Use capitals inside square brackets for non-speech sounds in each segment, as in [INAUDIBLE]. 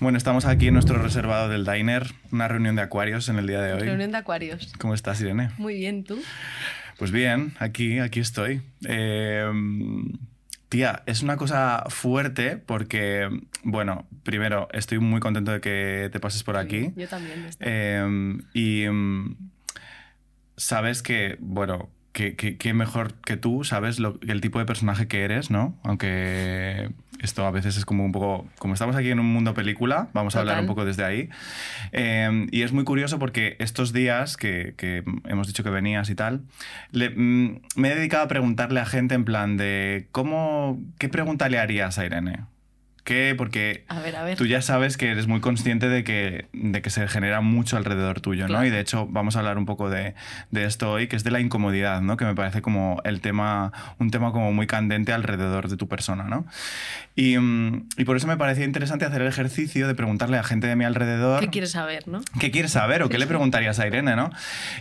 Bueno, estamos aquí en nuestro reservado del diner, una reunión de acuarios en el día de hoy. Reunión de acuarios. ¿Cómo estás, Irene? Muy bien, ¿tú? Pues bien, aquí, aquí estoy. Eh, Tía, es una cosa fuerte porque, bueno, primero, estoy muy contento de que te pases por aquí. Yo también. Em, y mm, sabes que, bueno, que, mejor que tú, sabes lo, el tipo de personaje que eres, ¿no? Aunque esto a veces es como un poco, como estamos aquí en un mundo película, vamos a hablar un poco desde ahí. Em, y es muy curioso porque estos días que, hemos dicho que venías y tal, mm, me he dedicado a preguntarle a gente en plan de, ¿cómo, ¿qué pregunta le harías a Irene? qué, porque tú ya sabes que eres muy consciente de que, de que se genera mucho alrededor tuyo, ¿no? Y de hecho vamos a hablar un poco de, de, esto hoy, que es de la incomodidad, ¿no? Que me parece como el tema, un tema como muy candente alrededor de tu persona, ¿no? Y, mm, y por eso me parecía interesante hacer el ejercicio de preguntarle a gente de mi alrededor... ¿Qué quieres saber, no? ¿Qué quieres saber o qué le preguntarías a Irene, no?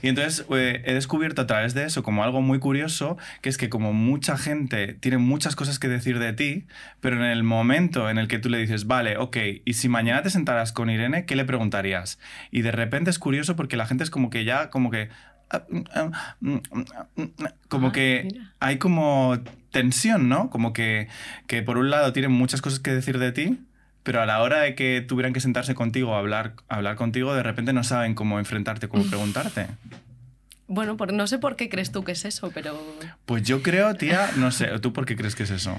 Y entonces eh, he descubierto a través de eso como algo muy curioso, que es que como mucha gente tiene muchas cosas que decir de ti, pero en el momento en en el que tú le dices, vale, ok, y si mañana te sentaras con Irene, ¿qué le preguntarías? Y de repente es curioso porque la gente es como que ya, como que... Ah, mm, ah, mm, mm, como ah, que hay como tensión, ¿no? Como que, que por un lado tienen muchas cosas que decir de ti, pero a la hora de que tuvieran que sentarse contigo hablar, hablar contigo, de repente no saben cómo enfrentarte, cómo preguntarte. Bueno, por, no sé por qué crees tú que es eso, pero... Pues yo creo, tía, no sé, ¿tú por qué crees que es eso?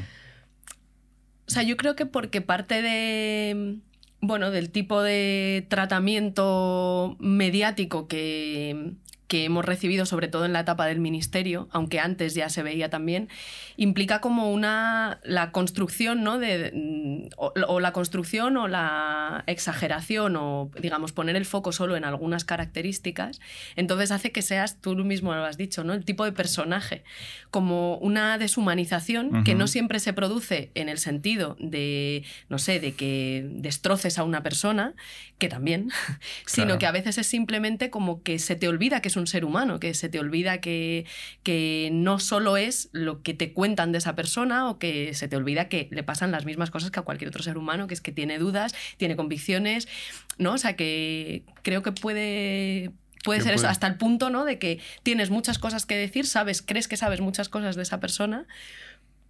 O sea, yo creo que porque parte de. Bueno, del tipo de tratamiento mediático que, que hemos recibido, sobre todo en la etapa del ministerio, aunque antes ya se veía también, implica como una, la construcción, ¿no? De, mm, o, la construcción o la exageración o, digamos, poner el foco solo en algunas características, entonces hace que seas, tú mismo lo has dicho, ¿no? El tipo de personaje, como una deshumanización que no siempre se produce en el sentido de, no sé, de que destroces a una persona, que también, [LAUGHS] sino que a veces es simplemente como que se te olvida que es un ser humano, que se te olvida que, que no solo es lo que te cuenta, de esa persona o que se te olvida que le pasan las mismas cosas que a cualquier otro ser humano, que es que tiene dudas, tiene convicciones, ¿no? O sea, que creo que puede puede ser Eso, hasta el punto ¿no? de que tienes muchas cosas que decir, sabes, crees que sabes muchas cosas de esa persona,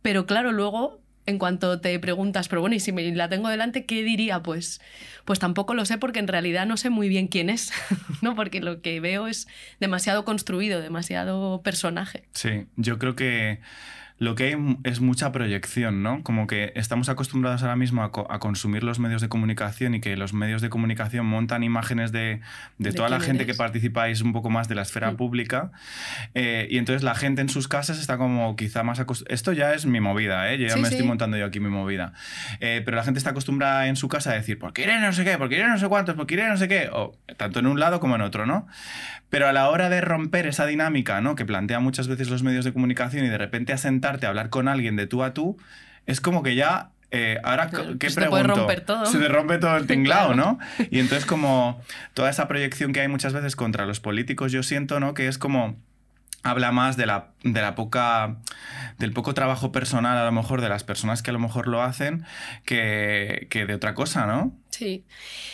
pero claro, luego en cuanto te preguntas, pero bueno, y si me la tengo delante, ¿qué diría? Pues, pues tampoco lo sé porque en realidad no sé muy bien quién es, [LAUGHS] ¿no? Porque lo que veo es demasiado construido, demasiado personaje. Sí, yo creo que lo que hay es mucha proyección, ¿no? Como que estamos acostumbrados ahora mismo a, consumir los medios de comunicación y que los medios de comunicación montan imágenes de, de, toda la gente que participáis un poco más de la esfera mm. pública. Eh, y entonces la gente en sus casas está como quizá más acostumbrada. Esto ya es mi movida, ¿eh? Yo ya me estoy montando yo aquí mi movida. Eh, pero la gente está acostumbrada en su casa a decir, ¿por qué iré no sé qué? ¿Por qué iré no sé cuántos? ¿Por qué iré no sé qué? O, tanto en un lado como en otro, ¿no? Pero a la hora de romper esa dinámica ¿no? que plantea muchas veces los medios de comunicación y de repente asentarte a hablar con alguien de tú a tú, es como que ya eh, ahora, ¿qué pues, se Se te rompe todo el [LAUGHS] tinglado, ¿no? Y entonces como toda esa proyección que hay muchas veces contra los políticos, yo siento, ¿no? Que es como habla más de la, de la, poca del poco trabajo personal a lo mejor de las personas que a lo mejor lo hacen que, que de otra cosa, ¿no? Sí,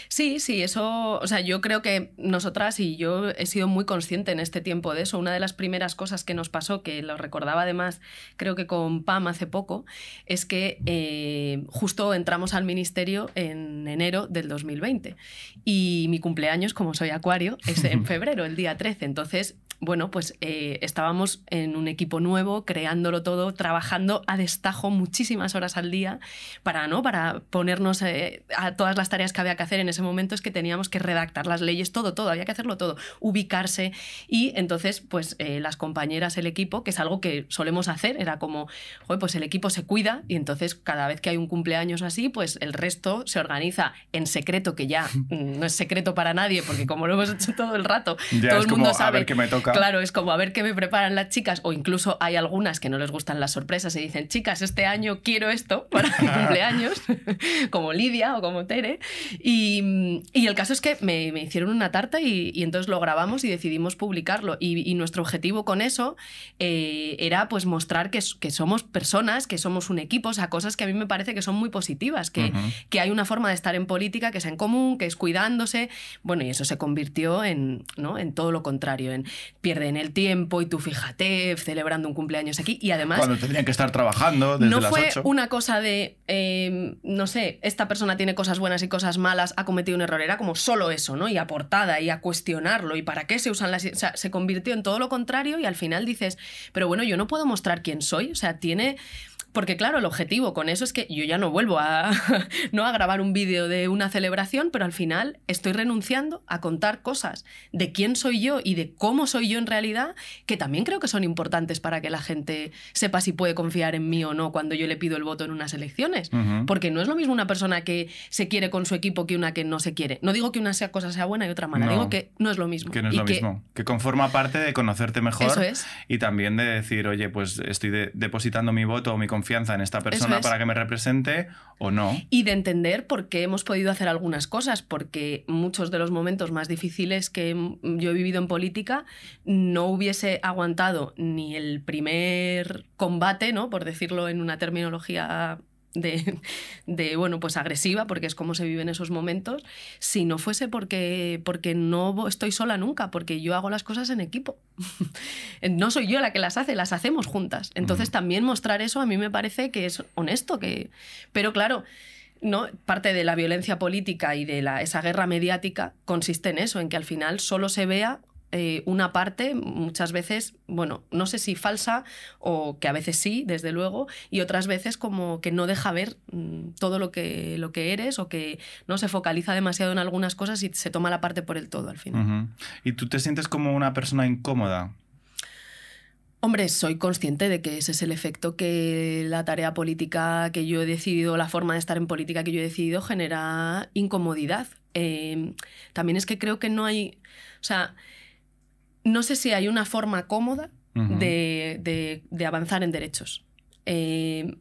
sí, sí, eso, o sea, yo creo que nosotras y yo he sido muy consciente en este tiempo de eso. Una de las primeras cosas que nos pasó, que lo recordaba además, creo que con PAM hace poco, es que eh, justo entramos al ministerio en enero del 2020 y mi cumpleaños, como soy acuario, es en [LAUGHS] febrero, el día 13. Entonces, bueno, pues eh, estábamos en un equipo nuevo, creándolo todo, trabajando a destajo muchísimas horas al día para, ¿no? Para ponernos eh, a todas las las tareas que había que hacer en ese momento es que teníamos que redactar las leyes, todo, todo, había que hacerlo todo, ubicarse. Y entonces, pues eh, las compañeras, el equipo, que es algo que solemos hacer, era como, pues el equipo se cuida y entonces cada vez que hay un cumpleaños así, pues el resto se organiza en secreto, que ya [LAUGHS] mm, no es secreto para nadie, porque como lo hemos hecho todo el rato, [LAUGHS] todo el mundo como, sabe. A ver qué me toca. Claro, es como a ver qué me preparan las chicas, o incluso hay algunas que no les gustan las sorpresas y dicen, chicas, este año quiero esto para mi [LAUGHS] cumpleaños, como Lidia o como Tere, Mm, y, el caso es que me, hicieron una tarta y, entonces lo grabamos y decidimos publicarlo. Y, nuestro objetivo con eso eh, era pues mostrar que, que, somos personas, que somos un equipo, o sea, cosas que a mí me parece que son muy positivas, que, hay una forma de estar en política que sea en común, que es cuidándose. Bueno, y eso se convirtió en, en todo lo contrario, en pierden el tiempo y tú fíjate, celebrando un cumpleaños aquí. Y además... Cuando tendrían que estar trabajando desde No fue una cosa de, em, no sé, esta persona tiene cosas buenas y y cosas malas, ha cometido un error. Era como solo eso, ¿no? Y aportada y a cuestionarlo y para qué se usan las... O sea, se convirtió en todo lo contrario y al final dices, pero bueno, yo no puedo mostrar quién soy. O sea, tiene porque claro, el objetivo con eso es que yo ya no vuelvo a, [LAUGHS] no a grabar un vídeo de una celebración, pero al final estoy renunciando a contar cosas de quién soy yo y de cómo soy yo en realidad, que también creo que son importantes para que la gente sepa si puede confiar en mí o no cuando yo le pido el voto en unas elecciones. Porque no es lo mismo una persona que se quiere con su equipo que una que no se quiere. No digo que una sea cosa sea buena y otra mala, digo que no es lo mismo. Que no es lo mismo. Que conforma parte de conocerte mejor y también de decir, oye, pues estoy depositando mi voto o mi confianza confianza en esta persona para que me represente o no. Y de entender por qué hemos podido hacer algunas cosas, porque muchos de los momentos más difíciles que yo he vivido en política no hubiese aguantado ni el primer combate, ¿no? por decirlo en una terminología de, bueno, pues agresiva, porque es como se vive en esos momentos, si no fuese porque, porque no estoy sola nunca, porque yo hago las cosas en equipo. [LAUGHS] no soy yo la que las hace, las hacemos juntas. Entonces también mostrar eso a mí me parece que es honesto, que... pero claro, ¿no? parte de la violencia política y de la, esa guerra mediática consiste en eso, en que al final solo se vea eh, una parte muchas veces, bueno, no sé si falsa o que a veces sí, desde luego, y otras veces como que no deja ver mm, todo lo que, lo que eres o que no se focaliza demasiado en algunas cosas y se toma la parte por el todo al final. ¿Y tú te sientes como una persona incómoda? Hombre, soy consciente de que ese es el efecto que la tarea política que yo he decidido, la forma de estar en política que yo he decidido, genera incomodidad. Em, también es que creo que no hay. O sea, no sé si hay una forma cómoda de, avanzar en derechos. Eh,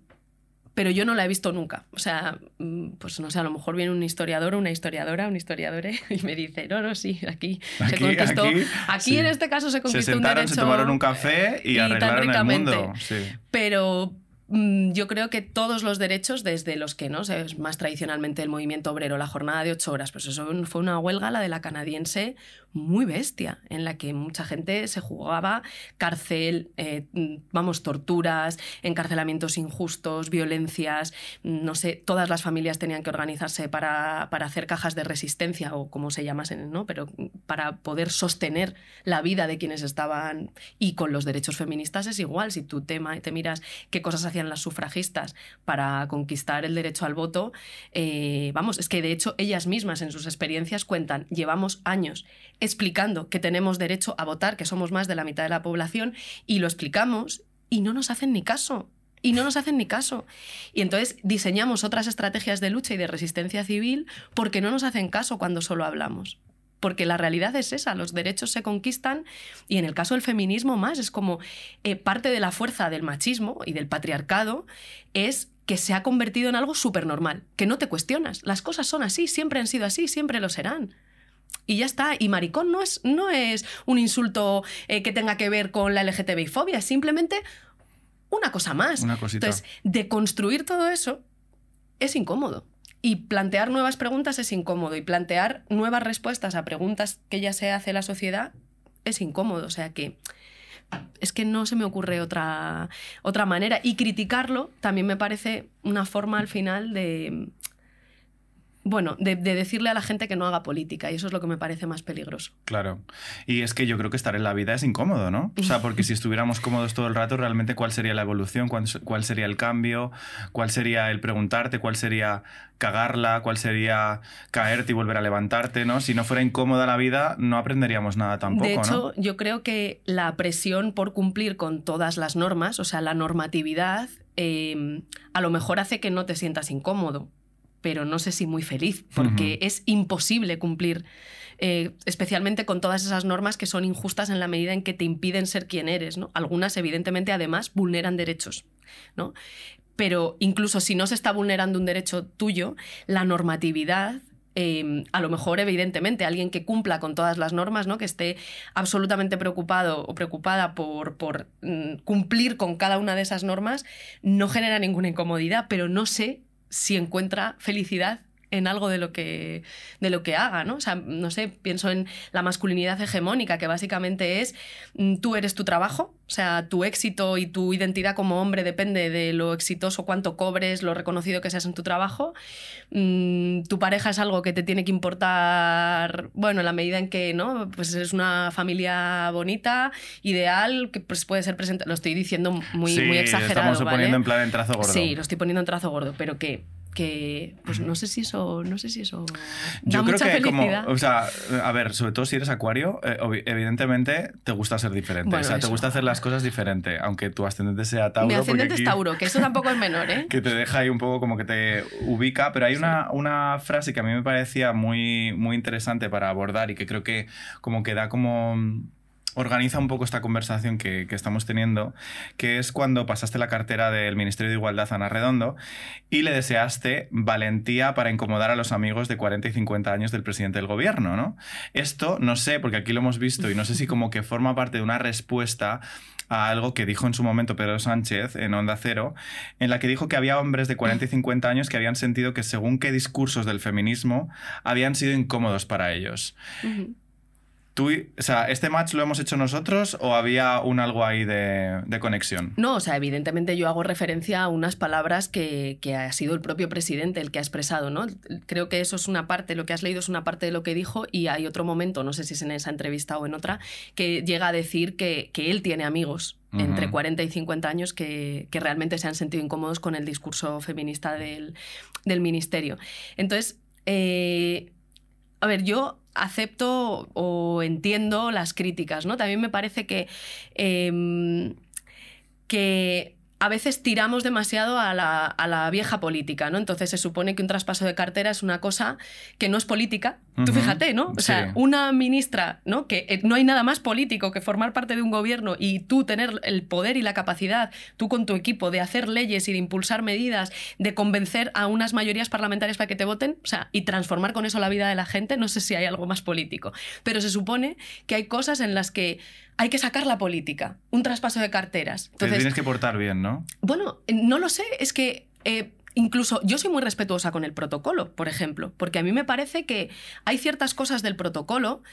pero yo no la he visto nunca. O sea, mm, pues no sé, a lo mejor viene un historiador, una historiadora, un historiador [LAUGHS] y me dice, no, no, sí, aquí, se conquistó. Aquí, en este caso se conquistó un derecho. Se tomaron un café y, el mundo. Pero mm, yo creo que todos los derechos, desde los que no, más tradicionalmente el movimiento obrero, la jornada de ocho horas, pues eso fue una huelga, la de la canadiense, muy bestia, en la que mucha gente se jugaba cárcel, eh, vamos, torturas, encarcelamientos injustos, violencias, no sé, todas las familias tenían que organizarse para, para hacer cajas de resistencia o como se llamasen, ¿no? Pero para poder sostener la vida de quienes estaban y con los derechos feministas es igual, si tú te, te miras qué cosas hacían las sufragistas para conquistar el derecho al voto, eh, vamos, es que de hecho ellas mismas en sus experiencias cuentan, llevamos años explicando que tenemos derecho a votar, que somos más de la mitad de la población, y lo explicamos y no nos hacen ni caso. Y no nos hacen ni caso. Y entonces diseñamos otras estrategias de lucha y de resistencia civil porque no nos hacen caso cuando solo hablamos porque la realidad es esa, los derechos se conquistan y en el caso del feminismo más, es como eh, parte de la fuerza del machismo y del patriarcado es que se ha convertido en algo súper normal, que no te cuestionas, las cosas son así, siempre han sido así, siempre lo serán. Y ya está, y maricón no es, no es un insulto eh, que tenga que ver con la LGTBI fobia, es simplemente una cosa más. Una cosita. Entonces, deconstruir todo eso es incómodo. Y plantear nuevas preguntas es incómodo. Y plantear nuevas respuestas a preguntas que ya se hace la sociedad es incómodo. O sea que es que no se me ocurre otra, otra manera. Y criticarlo también me parece una forma al final de, bueno, de, decirle a la gente que no haga política, y eso es lo que me parece más peligroso. Claro. Y es que yo creo que estar en la vida es incómodo, ¿no? O sea, porque si estuviéramos cómodos todo el rato, realmente cuál sería la evolución, cuál, sería el cambio, cuál sería el preguntarte, cuál sería cagarla, cuál sería caerte y volver a levantarte, ¿no? Si no fuera incómoda la vida, no aprenderíamos nada tampoco. De hecho, yo creo que la presión por cumplir con todas las normas, o sea, la normatividad, eh, a lo mejor hace que no te sientas incómodo pero no sé si muy feliz, porque es imposible cumplir, eh, especialmente con todas esas normas que son injustas en la medida en que te impiden ser quien eres. ¿no? Algunas, evidentemente, además, vulneran derechos. ¿no? Pero incluso si no se está vulnerando un derecho tuyo, la normatividad em, a lo mejor, evidentemente, alguien que cumpla con todas las normas, ¿no? que esté absolutamente preocupado o preocupada por, por mm, cumplir con cada una de esas normas, no genera ninguna incomodidad, pero no sé si encuentra felicidad en algo de lo que, de lo que haga, ¿no? O sea, no sé, pienso en la masculinidad hegemónica, que básicamente es mm, tú eres tu trabajo, o sea, tu éxito y tu identidad como hombre depende de lo exitoso, cuánto cobres, lo reconocido que seas en tu trabajo. Mm, tu pareja es algo que te tiene que importar, bueno, en la medida en que, ¿no? Pues es una familia bonita, ideal, que pues puede ser presente. Lo estoy diciendo muy, muy exagerado. Lo estamos poniendo en trazo gordo. Sí, lo estoy poniendo en trazo gordo, pero que que pues no sé si eso no sé si eso da yo creo que felicidad. como o sea a ver sobre todo si eres acuario eh, evidentemente te gusta ser diferente o sea te gusta hacer las cosas diferente aunque tu ascendente sea Tauro mi ascendente es Tauro que eso tampoco es menor ¿eh? [LAUGHS] que te deja ahí un poco como que te ubica pero hay una, una frase que a mí me parecía muy muy interesante para abordar y que creo que como que da como organiza un poco esta conversación que, estamos teniendo, que es cuando pasaste la cartera del Ministerio de Igualdad a Ana Redondo y le deseaste valentía para incomodar a los amigos de 40 y 50 años del presidente del gobierno, ¿no? Esto, no sé, porque aquí lo hemos visto y no sé si como que forma parte de una respuesta a algo que dijo en su momento Pedro Sánchez en Onda Cero, en la que dijo que había hombres de 40 y 50 años que habían sentido que según qué discursos del feminismo habían sido incómodos para ellos o sea, ¿este match lo hemos hecho nosotros o había un algo ahí de, conexión? No, o sea, evidentemente yo hago referencia a unas palabras que, ha sido el propio presidente el que ha expresado, ¿no? Creo que eso es una parte, lo que has leído es una parte de lo que dijo y hay otro momento, no sé si es en esa entrevista o en otra, que llega a decir que, él tiene amigos entre 40 y 50 años que, realmente se han sentido incómodos con el discurso feminista del, ministerio. Entonces, eh, a ver, yo acepto o entiendo las críticas, ¿no? También me parece que, em, que a veces tiramos demasiado a la, vieja política, ¿no? Entonces se supone que un traspaso de cartera es una cosa que no es política. Tú fíjate, ¿no? O sea, una ministra, ¿no? Que eh, no hay nada más político que formar parte de un gobierno y tú tener el poder y la capacidad, tú con tu equipo, de hacer leyes y de impulsar medidas, de convencer a unas mayorías parlamentarias para que te voten, o sea, y transformar con eso la vida de la gente, no sé si hay algo más político. Pero se supone que hay cosas en las que hay que sacar la política, un traspaso de carteras. Entonces, Te tienes que portar bien, ¿no? Bueno, eh, no lo sé, es que... Eh, incluso yo soy muy respetuosa con el protocolo, por ejemplo, porque a mí me parece que hay ciertas cosas del protocolo,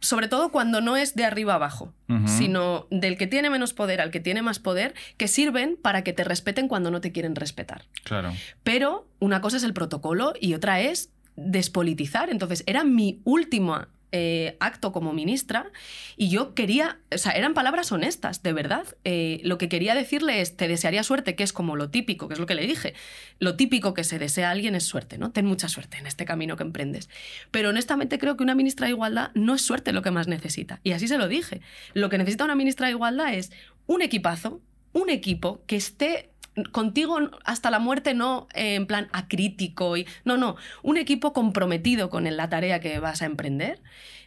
sobre todo cuando no es de arriba abajo, sino del que tiene menos poder al que tiene más poder, que sirven para que te respeten cuando no te quieren respetar. Claro. Pero una cosa es el protocolo y otra es despolitizar. Entonces, era mi última eh, acto como ministra y yo quería, o sea, eran palabras honestas, de verdad. Eh, lo que quería decirle es, te desearía suerte, que es como lo típico, que es lo que le dije. Lo típico que se desea a alguien es suerte, ¿no? Ten mucha suerte en este camino que emprendes. Pero honestamente creo que una ministra de Igualdad no es suerte lo que más necesita. Y así se lo dije. Lo que necesita una ministra de Igualdad es un equipazo, un equipo que esté contigo hasta la muerte no en plan acrítico y no, no, un equipo comprometido con la tarea que vas a emprender,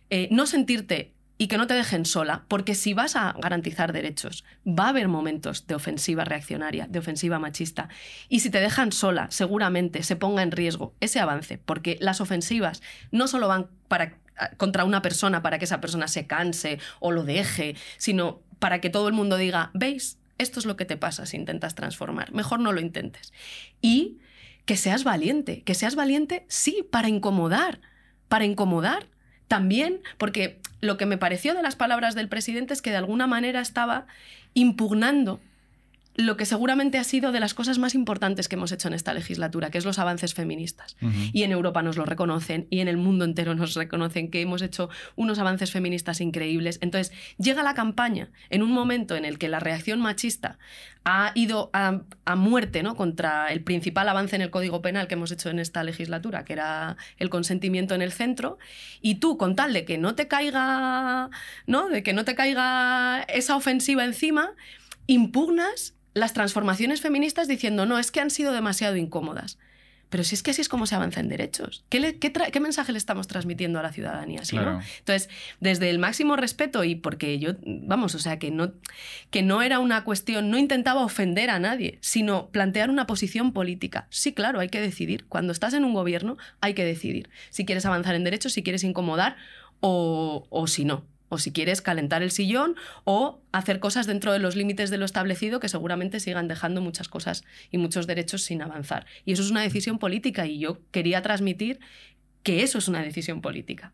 eh, no sentirte y que no te dejen sola, porque si vas a garantizar derechos, va a haber momentos de ofensiva reaccionaria, de ofensiva machista, y si te dejan sola, seguramente se ponga en riesgo ese avance, porque las ofensivas no solo van para, contra una persona para que esa persona se canse o lo deje, sino para que todo el mundo diga, veis, esto es lo que te pasa si intentas transformar. Mejor no lo intentes. Y que seas valiente, que seas valiente, sí, para incomodar, para incomodar también, porque lo que me pareció de las palabras del presidente es que de alguna manera estaba impugnando lo que seguramente ha sido de las cosas más importantes que hemos hecho en esta legislatura, que es los avances feministas. Y en Europa nos lo reconocen y en el mundo entero nos reconocen que hemos hecho unos avances feministas increíbles. Entonces, llega la campaña en un momento en el que la reacción machista ha ido a, muerte ¿no? contra el principal avance en el Código Penal que hemos hecho en esta legislatura, que era el consentimiento en el centro, y tú, con tal de que no te caiga, ¿no? De que no te caiga esa ofensiva encima, impugnas las transformaciones feministas diciendo, no, es que han sido demasiado incómodas. Pero si es que así es como se avanza en derechos. ¿Qué, mensaje le estamos transmitiendo a la ciudadanía? ¿sí, ¿no? Entonces, desde el máximo respeto y porque yo, vamos, o sea, que no, que no era una cuestión, no intentaba ofender a nadie, sino plantear una posición política. Sí, claro, hay que decidir. Cuando estás en un gobierno, hay que decidir si quieres avanzar en derechos, si quieres incomodar o, o si no o si quieres calentar el sillón o hacer cosas dentro de los límites de lo establecido que seguramente sigan dejando muchas cosas y muchos derechos sin avanzar. Y eso es una decisión política y yo quería transmitir que eso es una decisión política.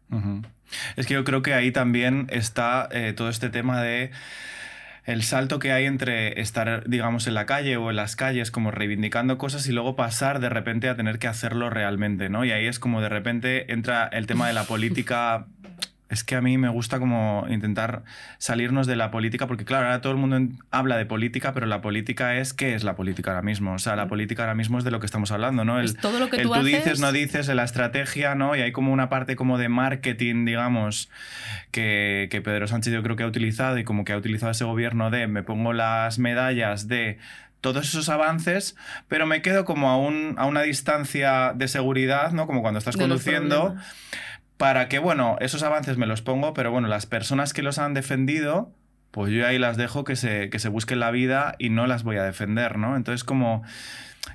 Es que yo creo que ahí también está eh, todo este tema de el salto que hay entre estar, digamos, en la calle o en las calles como reivindicando cosas y luego pasar de repente a tener que hacerlo realmente, ¿no? Y ahí es como de repente entra el tema de la política [LAUGHS] Es que a mí me gusta como intentar salirnos de la política, porque claro, ahora todo el mundo habla de política, pero la política es qué es la política ahora mismo. O sea, la mm. política ahora mismo es de lo que estamos hablando, ¿no? El, es todo lo que tú, dices, no dices, la estrategia, ¿no? Y hay como una parte como de marketing, digamos, que, Pedro Sánchez yo creo que ha utilizado y como que ha utilizado ese gobierno de me pongo las medallas de todos esos avances, pero me quedo como a, un, a una distancia de seguridad, ¿no? Como cuando estás conduciendo para que, bueno, esos avances me los pongo, pero bueno, las personas que los han defendido, pues yo ahí las dejo que se, busquen la vida y no las voy a defender, ¿no? Entonces, como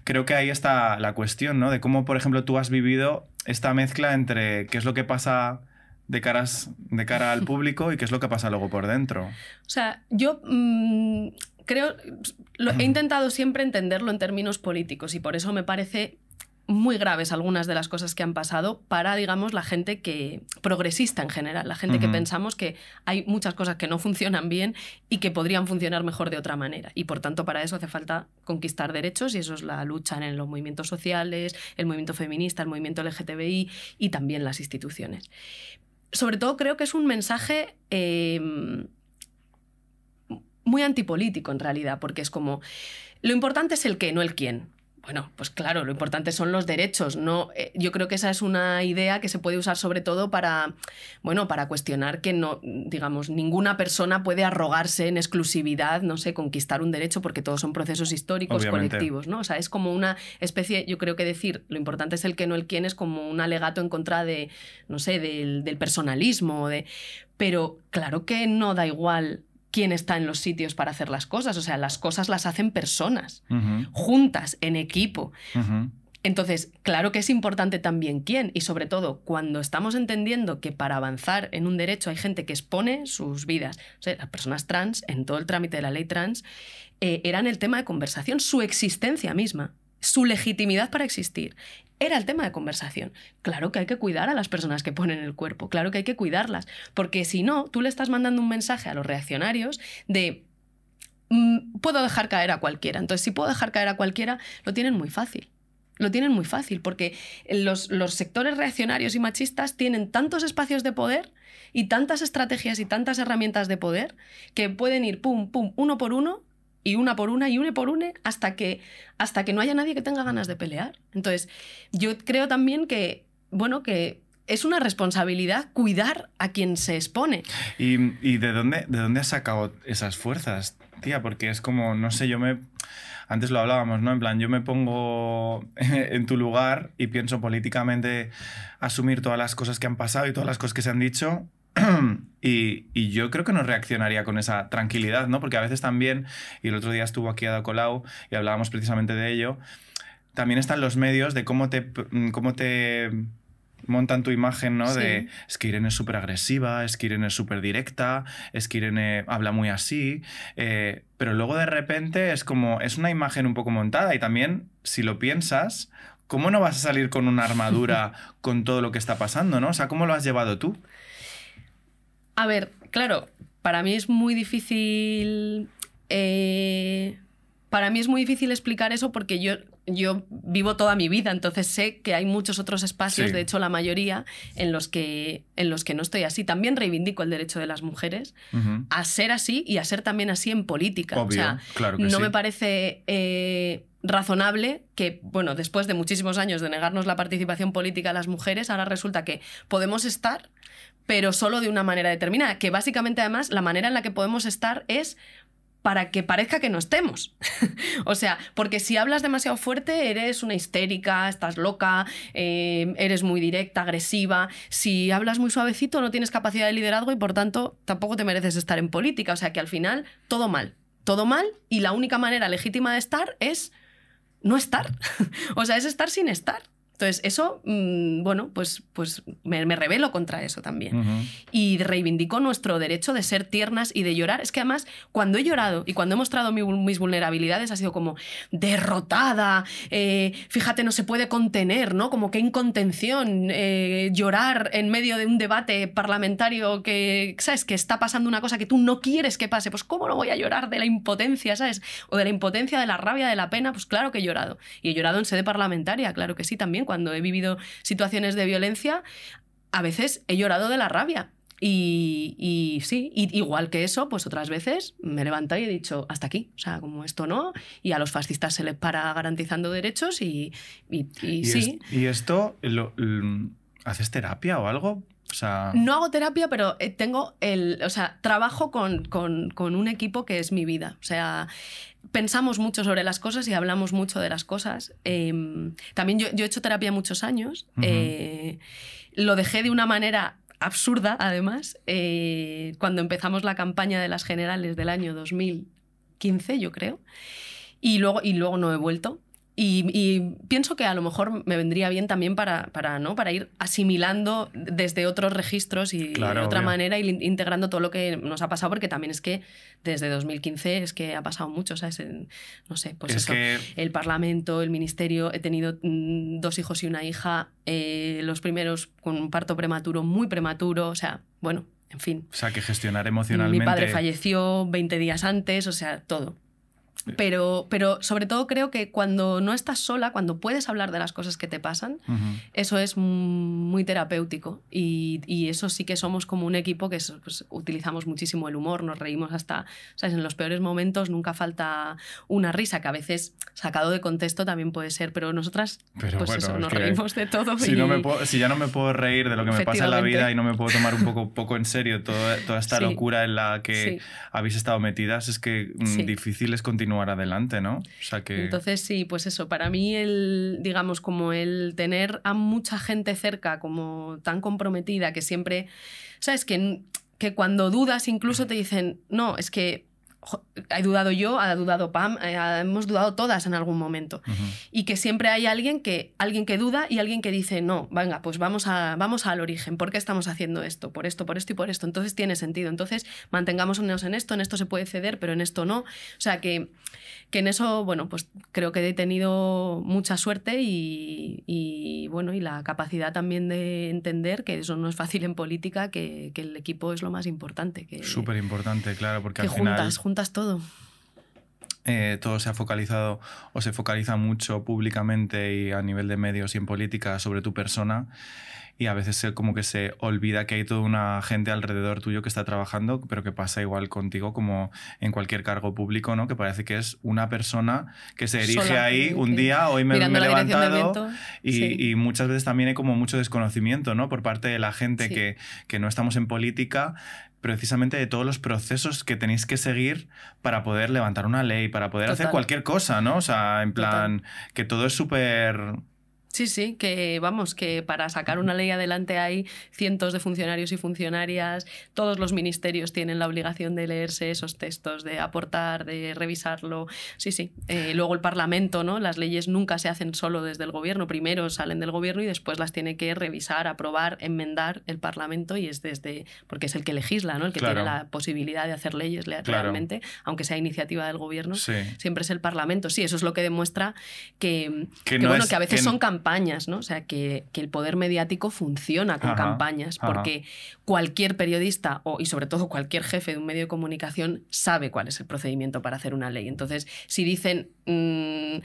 creo que ahí está la cuestión, ¿no? De cómo, por ejemplo, tú has vivido esta mezcla entre qué es lo que pasa de, de cara al público y qué es lo que pasa luego por dentro. O sea, yo mm, creo, he intentado siempre entenderlo en términos políticos y por eso me parece muy graves algunas de las cosas que han pasado para, digamos, la gente que progresista en general, la gente que pensamos que hay muchas cosas que no funcionan bien y que podrían funcionar mejor de otra manera. Y por tanto, para eso hace falta conquistar derechos y eso es la lucha en los movimientos sociales, el movimiento feminista, el movimiento LGTBI y también las instituciones. Sobre todo creo que es un mensaje... Em, muy antipolítico en realidad, porque es como lo importante es el qué, no el quién. Bueno, pues claro, lo importante son los derechos. No, eh, yo creo que esa es una idea que se puede usar sobre todo para, bueno, para cuestionar que no, digamos, ninguna persona puede arrogarse en exclusividad, no sé, conquistar un derecho porque todos son procesos históricos colectivos, ¿no? O sea, es como una especie, yo creo que decir, lo importante es el que no el quién es como un alegato en contra de, no sé, del, personalismo, de, pero claro que no da igual quién está en los sitios para hacer las cosas. O sea, las cosas las hacen personas, juntas, en equipo. Entonces, claro que es importante también quién y sobre todo cuando estamos entendiendo que para avanzar en un derecho hay gente que expone sus vidas. O sea, las personas trans, en todo el trámite de la ley trans, eh, eran el tema de conversación, su existencia misma su legitimidad para existir. Era el tema de conversación. Claro que hay que cuidar a las personas que ponen el cuerpo, claro que hay que cuidarlas, porque si no, tú le estás mandando un mensaje a los reaccionarios de mm, puedo dejar caer a cualquiera. Entonces, si puedo dejar caer a cualquiera, lo tienen muy fácil. Lo tienen muy fácil, porque los, sectores reaccionarios y machistas tienen tantos espacios de poder y tantas estrategias y tantas herramientas de poder que pueden ir pum, pum, uno por uno y una por una y une por une hasta que, hasta que no haya nadie que tenga ganas de pelear. Entonces, yo creo también que, bueno, que es una responsabilidad cuidar a quien se expone. ¿Y, y de, dónde, de dónde has sacado esas fuerzas, tía? Porque es como, no sé, yo me... Antes lo hablábamos, ¿no? En plan, yo me pongo [LAUGHS] en tu lugar y pienso políticamente asumir todas las cosas que han pasado y todas las cosas que se han dicho [CLEARS THROAT] y, yo creo que no reaccionaría con esa tranquilidad, ¿no? Porque a veces también, y el otro día estuvo aquí a Colau y hablábamos precisamente de ello, también están los medios de cómo te, mm, cómo te montan tu imagen, ¿no? De es que Irene es súper agresiva, es que Irene es súper directa, es que Irene habla muy así, eh, pero luego de repente es como, es una imagen un poco montada y también, si lo piensas, ¿cómo no vas a salir con una armadura [LAUGHS] con todo lo que está pasando, ¿no? O sea, ¿cómo lo has llevado tú? A ver, claro, para mí es muy difícil. Eh, para mí es muy difícil explicar eso porque yo, yo vivo toda mi vida, entonces sé que hay muchos otros espacios, de hecho la mayoría, en los, que, en los que no estoy así. También reivindico el derecho de las mujeres a ser así y a ser también así en política. o sea, no me parece eh, razonable que, bueno, después de muchísimos años de negarnos la participación política a las mujeres, ahora resulta que podemos estar, pero solo de una manera determinada, que básicamente además la manera en la que podemos estar es para que parezca que no estemos. [LAUGHS] o sea, porque si hablas demasiado fuerte, eres una histérica, estás loca, eh, eres muy directa, agresiva. Si hablas muy suavecito, no tienes capacidad de liderazgo y por tanto tampoco te mereces estar en política. O sea que al final, todo mal. Todo mal y la única manera legítima de estar es no estar. [LAUGHS] o sea, es estar sin estar. Entonces, eso, mm, bueno, pues, pues me, revelo rebelo contra eso también. Y reivindico nuestro derecho de ser tiernas y de llorar. Es que además, cuando he llorado y cuando he mostrado mis vulnerabilidades, ha sido como derrotada, eh, fíjate, no se puede contener, ¿no? Como que incontención, eh, llorar en medio de un debate parlamentario que, ¿sabes? Que está pasando una cosa que tú no quieres que pase. Pues, ¿cómo no voy a llorar de la impotencia, ¿sabes? O de la impotencia, de la rabia, de la pena. Pues claro que he llorado. Y he llorado en sede parlamentaria, claro que sí, también cuando he vivido situaciones de violencia, a veces he llorado de la rabia. Y, sí, y igual que eso, pues otras veces me he levantado y he dicho, hasta aquí, o sea, como esto no, y a los fascistas se les para garantizando derechos y, sí. ¿Y esto mm, haces terapia o algo? O sea... No hago terapia, pero eh, tengo el. O sea, trabajo con, con, con un equipo que es mi vida. O sea, pensamos mucho sobre las cosas y hablamos mucho de las cosas. Em, también yo, he hecho terapia muchos años. Eh, lo dejé de una manera absurda, además, eh, cuando empezamos la campaña de las generales del año 2015, yo creo. Y luego, y luego no he vuelto. Y, pienso que a lo mejor me vendría bien también para, para, ¿no? para ir asimilando desde otros registros y de otra manera y integrando todo lo que nos ha pasado, porque también es que desde 2015 es que ha pasado mucho, no sé, pues es que... el Parlamento, el Ministerio, he tenido mm, dos hijos y una hija, eh, los primeros con un parto prematuro, muy prematuro, o sea, bueno, en fin. O sea, que gestionar emocionalmente. Mi padre falleció 20 días antes, o sea, todo. Pero, pero sobre todo creo que cuando no estás sola, cuando puedes hablar de las cosas que te pasan, eso es muy terapéutico. Y, y, eso sí que somos como un equipo que pues, utilizamos muchísimo el humor, nos reímos hasta, ¿sabes? En los peores momentos nunca falta una risa, que a veces sacado de contexto también puede ser, pero nosotras pues eso, nos reímos de todo. Si, ya no me puedo reír de lo que me pasa en la vida y no me puedo tomar un poco, poco en serio toda, esta locura en la que habéis estado metidas, es que mm, difícil es continuar adelante, ¿no? sea que... Entonces sí, pues eso, para mí el, digamos, como el tener a mucha gente cerca, como tan comprometida, que siempre, ¿sabes? Que, que cuando dudas incluso te dicen, no, es que he dudado yo, ha dudado Pam, eh, hemos dudado todas en algún momento. Y que siempre hay alguien que, alguien que duda y alguien que dice, no, venga, pues vamos, a, vamos al origen, ¿por qué estamos haciendo esto? Por esto, por esto y por esto. Entonces tiene sentido. Entonces mantengamos unidos en esto, en esto se puede ceder, pero en esto no. O sea que, que en eso, bueno, pues creo que he tenido mucha suerte y, bueno, y la capacidad también de entender que eso no es fácil en política, que, el equipo es lo más importante. Súper importante, claro, porque al final... juntas todo. Eh, todo se ha focalizado o se focaliza mucho públicamente y a nivel de medios y en política sobre tu persona y a veces como que se olvida que hay toda una gente alrededor tuyo que está trabajando, pero que pasa igual contigo como en cualquier cargo público, ¿no? Que parece que es una persona que se erige ahí un día, hoy me, he levantado y, muchas veces también hay como mucho desconocimiento, ¿no? Por parte de la gente que, que no estamos en política, precisamente de todos los procesos que tenéis que seguir para poder levantar una ley, para poder hacer cualquier cosa, ¿no? O sea, en plan, que todo es súper Sí, sí, que vamos, que para sacar una ley adelante hay cientos de funcionarios y funcionarias, todos los ministerios tienen la obligación de leerse esos textos, de aportar, de revisarlo. Sí, sí. Eh, luego el Parlamento, ¿no? Las leyes nunca se hacen solo desde el gobierno, primero salen del gobierno y después las tiene que revisar, aprobar, enmendar el Parlamento y es desde, porque es el que legisla, ¿no? El que tiene la posibilidad de hacer leyes realmente, aunque sea iniciativa del gobierno, siempre es el Parlamento. Sí, eso es lo que demuestra que, que a veces son campeones campañas, ¿no? O sea, que, que el poder mediático funciona con campañas, porque cualquier periodista o, y sobre todo cualquier jefe de un medio de comunicación sabe cuál es el procedimiento para hacer una ley. Entonces, si dicen mm,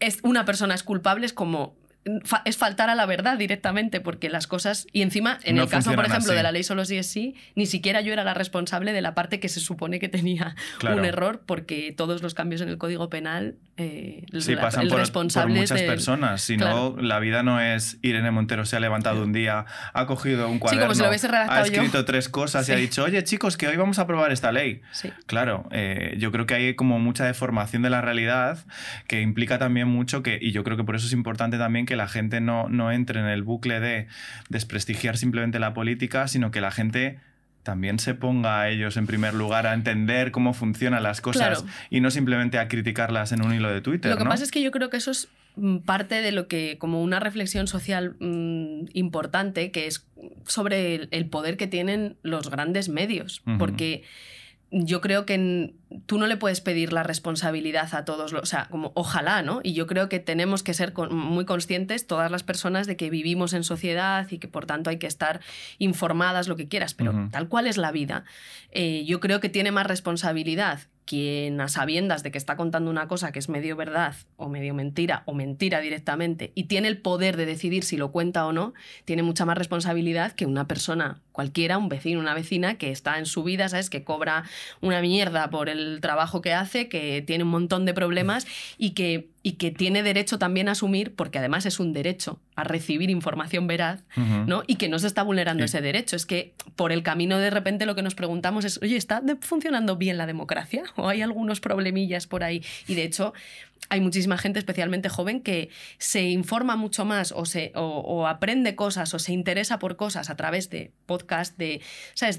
es, una persona es culpable, es como mm, es faltar a la verdad directamente, porque las cosas. Y encima, en el caso, por ejemplo, de la ley solo si es sí, ni siquiera yo era la responsable de la parte que se supone que tenía un error, porque todos los cambios en el Código Penal eh, sí, pasan por, muchas personas. Si no, la vida no es Irene Montero se ha levantado un día, ha cogido un cuaderno, ha escrito tres cosas y ha dicho, oye chicos, que hoy vamos a aprobar esta ley. Claro, eh, yo creo que hay como mucha deformación de la realidad que implica también mucho que, y yo creo que por eso es importante también que la gente no, no entre en el bucle de desprestigiar simplemente la política, sino que la gente también se ponga a ellos en primer lugar a entender cómo funcionan las cosas y no simplemente a criticarlas en un hilo de Twitter. Lo que pasa es que yo creo que eso es mm, parte de lo que, como una reflexión social mm, importante, que es sobre el, poder que tienen los grandes medios. Porque yo creo que en, tú no le puedes pedir la responsabilidad a todos, los, o sea, como ojalá, ¿no? Y yo creo que tenemos que ser muy conscientes todas las personas de que vivimos en sociedad y que por tanto hay que estar informadas, lo que quieras, pero tal cual es la vida. Eh, yo creo que tiene más responsabilidad quien a sabiendas de que está contando una cosa que es medio verdad o medio mentira o mentira directamente y tiene el poder de decidir si lo cuenta o no, tiene mucha más responsabilidad que una persona cualquiera, un vecino, una vecina que está en su vida, ¿sabes? Que cobra una mierda por el el trabajo que hace, que tiene un montón de problemas y que, y que tiene derecho también a asumir, porque además es un derecho a recibir información veraz, ¿no? Y que no se está vulnerando ese derecho. Es que por el camino de repente lo que nos preguntamos es, oye, ¿está funcionando bien la democracia? [LAUGHS] ¿O hay algunos problemillas por ahí? Y de hecho, hay muchísima gente, especialmente joven, que se informa mucho más o, se, aprende cosas o se interesa por cosas a través de podcasts, de,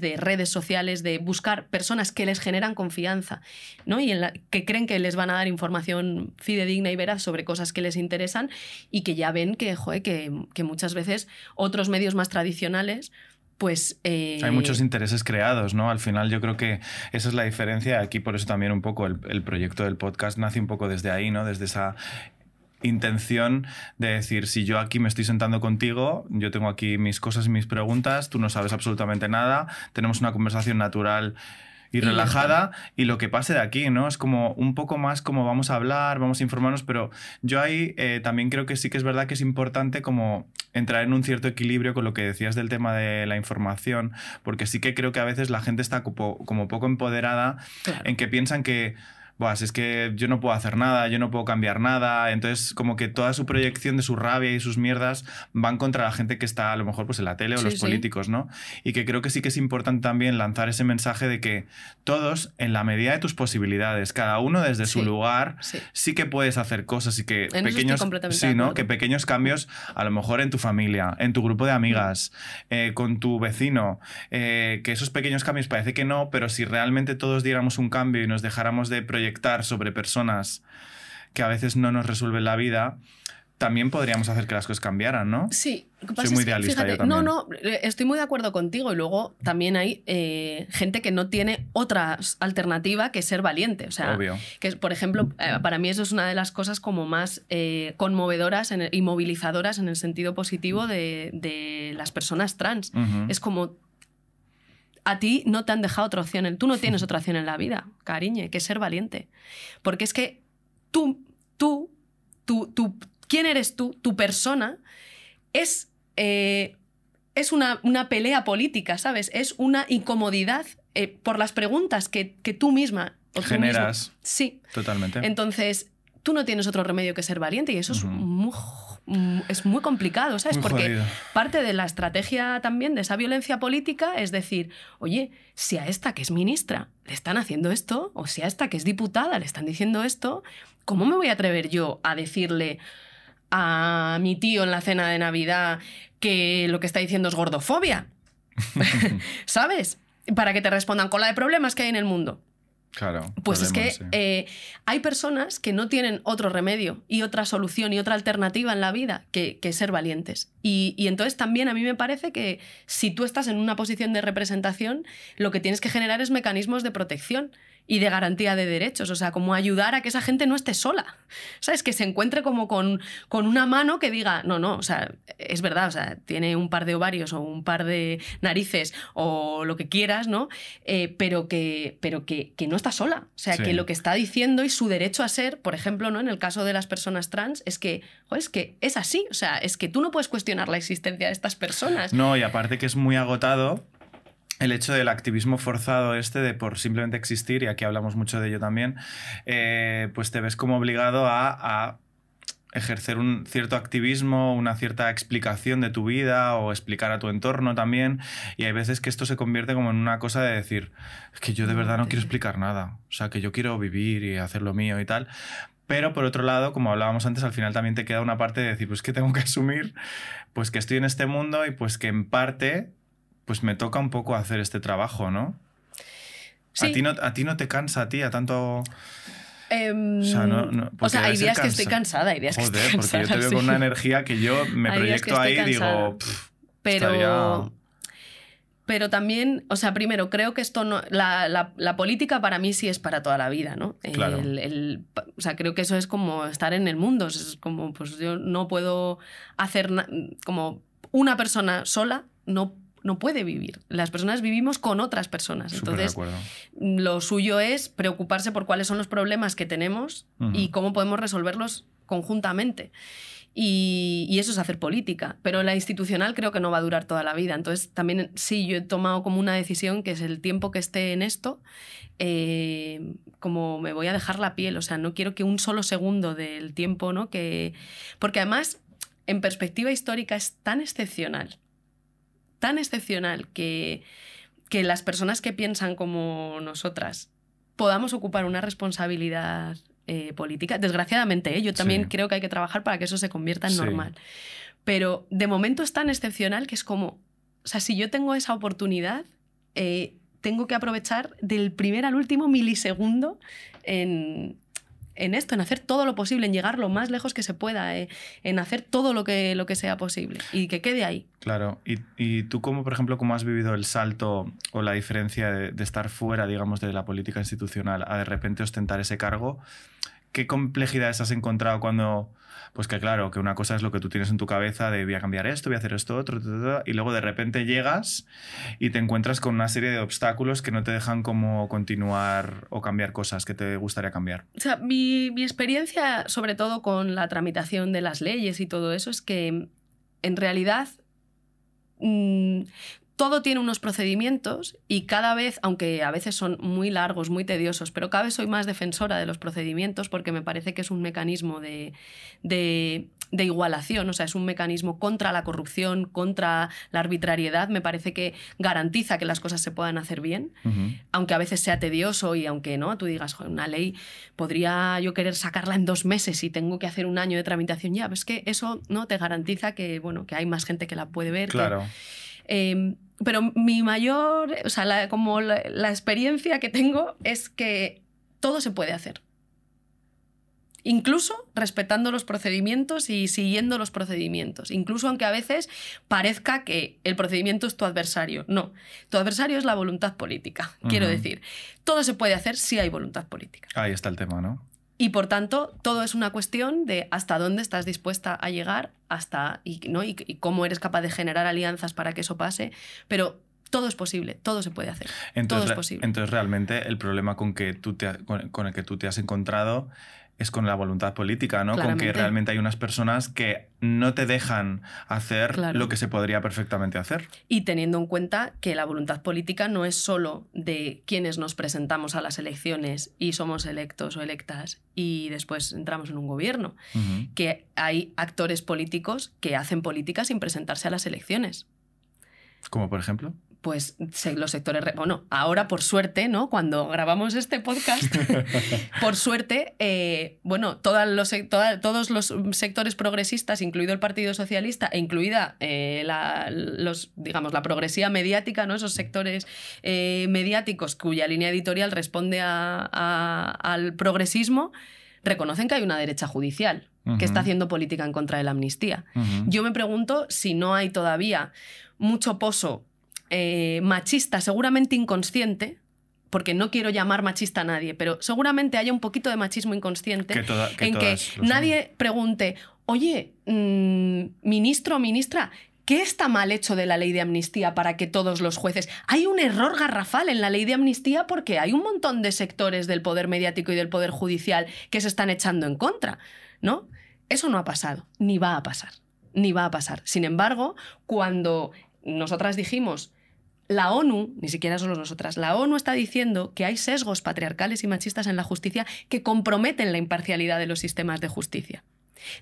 de redes sociales, de buscar personas que les generan confianza ¿no? y en la, que creen que les van a dar información fidedigna y veraz sobre cosas que les interesan y que ya ven que, que, que muchas veces otros medios más tradicionales pues... Hay eh, muchos intereses creados, ¿no? Al final yo creo que esa es la diferencia. Aquí por eso también un poco el, el proyecto del podcast nace un poco desde ahí, ¿no? Desde esa intención de decir, si yo aquí me estoy sentando contigo, yo tengo aquí mis cosas y mis preguntas, tú no sabes absolutamente nada, tenemos una conversación natural y relajada y lo que pase de aquí, ¿no? Es como un poco más como vamos a hablar, vamos a informarnos, pero yo ahí eh, también creo que sí que es verdad que es importante como entrar en un cierto equilibrio con lo que decías del tema de la información, porque sí que creo que a veces la gente está como, poco empoderada en que piensan que es que yo no puedo hacer nada, yo no puedo cambiar nada. Entonces, como que toda su proyección de su rabia y sus mierdas van contra la gente que está a lo mejor pues, en la tele o los políticos, ¿no? Y que creo que sí que es importante también lanzar ese mensaje de que todos, en la medida de tus posibilidades, cada uno desde su lugar, sí. que puedes hacer cosas y que pequeños. sí, ¿no? Que pequeños cambios, a lo mejor en tu familia, en tu grupo de mm. amigas, eh, con tu vecino, eh, que esos pequeños cambios parece que no, pero si realmente todos diéramos un cambio y nos dejáramos de proyectar sobre personas que a veces no nos resuelven la vida, también podríamos hacer que las cosas cambiaran, ¿no? Sí. Soy muy idealista también. No, no, estoy muy de acuerdo contigo. Y luego también hay eh, gente que no tiene otra alternativa que ser valiente. sea, Obvio. que por ejemplo, eh, para mí eso es una de las cosas como más eh, conmovedoras y movilizadoras en el sentido positivo de, las personas trans. Es como a ti no te han dejado otra opción, tú no tienes otra opción en la vida, cariño, que ser valiente. Porque es que tú, tú, tú, tú quién eres tú, tu persona, es, eh, es una, pelea política, ¿sabes? Es una incomodidad eh, por las preguntas que, tú misma... Generas. sí. Totalmente. Entonces, tú no tienes otro remedio que ser valiente y eso es muy Mm, es muy complicado, ¿sabes? Porque parte de la estrategia también de esa violencia política es decir, oye, si a esta que es ministra le están haciendo esto, o si a esta que es diputada le están diciendo esto, ¿cómo me voy a atrever yo a decirle a mi tío en la cena de Navidad que lo que está diciendo es gordofobia? [LAUGHS] [LAUGHS] ¿Sabes? Para que te respondan con la de problemas que hay en el mundo. Pues es que eh, hay personas que no tienen otro remedio y otra solución y otra alternativa en la vida que, ser valientes. y, entonces también a mí me parece que si tú estás en una posición de representación, lo que tienes que generar es mecanismos de protección y de garantía de derechos, o sea, como ayudar a que esa gente no esté sola, ¿sabes? Que se encuentre como con, con una mano que diga, no, no, o sea, es verdad, o sea, tiene un par de ovarios o un par de narices o lo que quieras, ¿no? Eh, pero que, pero que, que, no está sola, o sea, que lo que está diciendo y su derecho a ser, por ejemplo, ¿no? En el caso de las personas trans, es que, es que es así, o sea, es que tú no puedes cuestionar la existencia de estas personas. No, y aparte que es muy agotado el hecho del activismo forzado este de por simplemente existir, y aquí hablamos mucho de ello también, eh, pues te ves como obligado a, ejercer un cierto activismo, una cierta explicación de tu vida o explicar a tu entorno también. Y hay veces que esto se convierte como en una cosa de decir, que yo de verdad no quiero explicar nada, o sea, que yo quiero vivir y hacer lo mío y tal. Pero por otro lado, como hablábamos antes, al final también te queda una parte de decir, pues que tengo que asumir, pues que estoy en este mundo y pues que en parte pues me toca un poco hacer este trabajo, ¿no? ¿A, ti no, te cansa, a ti, a tanto...? Em, o sea, hay días que estoy cansada, hay días que estoy cansada. porque yo te veo [LAUGHS] con una energía que yo me proyecto ahí y digo... pero... Pero también, o sea, primero, creo que esto no. La, política para mí sí es para toda la vida, ¿no? o sea, creo que eso es como estar en el mundo. Es como, pues yo no puedo hacer. Como una persona sola no no puede vivir. Las personas vivimos con otras personas. Entonces, lo suyo es preocuparse por cuáles son los problemas que tenemos y cómo podemos resolverlos conjuntamente. Y, eso es hacer política. Pero la institucional creo que no va a durar toda la vida. Entonces, también sí, yo he tomado como una decisión que es el tiempo que esté en esto, eh, como me voy a dejar la piel. O sea, no quiero que un solo segundo del tiempo, ¿no? Que... Porque además, en perspectiva histórica, es tan excepcional tan excepcional que, que las personas que piensan como nosotras podamos ocupar una responsabilidad eh, política. Desgraciadamente, ¿eh? yo también creo que hay que trabajar para que eso se convierta en normal. Pero de momento es tan excepcional que es como, o sea, si yo tengo esa oportunidad, eh, tengo que aprovechar del primer al último milisegundo en, en esto, en hacer todo lo posible, en llegar lo más lejos que se pueda, eh, en hacer todo lo que, lo que sea posible y que quede ahí. Claro, y, tú como por ejemplo, como has vivido el salto o la diferencia de, de, estar fuera, digamos, de la política institucional a de repente ostentar ese cargo, ¿qué complejidades has encontrado cuando pues que claro, que una cosa es lo que tú tienes en tu cabeza de voy a cambiar esto, voy a hacer esto, otro, y luego de repente llegas y te encuentras con una serie de obstáculos que no te dejan como continuar o cambiar cosas que te gustaría cambiar. O sea, mi, experiencia, sobre todo con la tramitación de las leyes y todo eso, es que en realidad mm, todo tiene unos procedimientos y cada vez, aunque a veces son muy largos, muy tediosos, pero cada vez soy más defensora de los procedimientos porque me parece que es un mecanismo de, igualación, o sea, es un mecanismo contra la corrupción, contra la arbitrariedad, me parece que garantiza que las cosas se puedan hacer bien, aunque a veces sea tedioso y aunque no, tú digas, una ley podría yo querer sacarla en dos meses y tengo que hacer un año de tramitación ya, ves es que eso no te garantiza que, bueno, que hay más gente que la puede ver. Claro. Em, pero mi mayor, o sea, la, como la, experiencia que tengo es que todo se puede hacer. Incluso respetando los procedimientos y siguiendo los procedimientos. Incluso aunque a veces parezca que el procedimiento es tu adversario. No, tu adversario es la voluntad política. Quiero decir, todo se puede hacer si hay voluntad política. Ahí está el tema, ¿no? Y por tanto, todo es una cuestión de hasta dónde estás dispuesta a llegar hasta y, ¿no? y, cómo eres capaz de generar alianzas para que eso pase. Pero todo es posible, todo se puede hacer. Entonces, todo es posible. Entonces, realmente el problema con, que tú con el que tú te has encontrado es con la voluntad política, ¿no? Con que realmente hay unas personas que no te dejan hacer lo que se podría perfectamente hacer. Y teniendo en cuenta que la voluntad política no es solo de quienes nos presentamos a las elecciones y somos electos o electas y después entramos en un gobierno, que hay actores políticos que hacen política sin presentarse a las elecciones. ¿Como por ejemplo? pues los sectores, bueno, ahora por suerte, ¿no? Cuando grabamos este podcast, [LAUGHS] por suerte, eh, bueno, los, todos los sectores progresistas, incluido el Partido Socialista e incluida eh, la, los, digamos, la progresía mediática, ¿no? Esos sectores eh, mediáticos cuya línea editorial responde al progresismo, reconocen que hay una derecha judicial que está haciendo política en contra de la amnistía. Yo me pregunto si no hay todavía mucho pozo eh, machista, seguramente inconsciente, porque no quiero llamar machista a nadie, pero seguramente haya un poquito de machismo inconsciente en que nadie pregunte, oye, mm, ministro o ministra, ¿qué está mal hecho de la ley de amnistía para que todos los jueces... Hay un error garrafal en la ley de amnistía porque hay un montón de sectores del poder mediático y del poder judicial que se están echando en contra, ¿no? Eso no ha pasado, ni va a pasar, ni va a pasar. Sin embargo, cuando nosotras dijimos la ONU, ni siquiera solo nosotras, la ONU está diciendo que hay sesgos patriarcales y machistas en la justicia que comprometen la imparcialidad de los sistemas de justicia.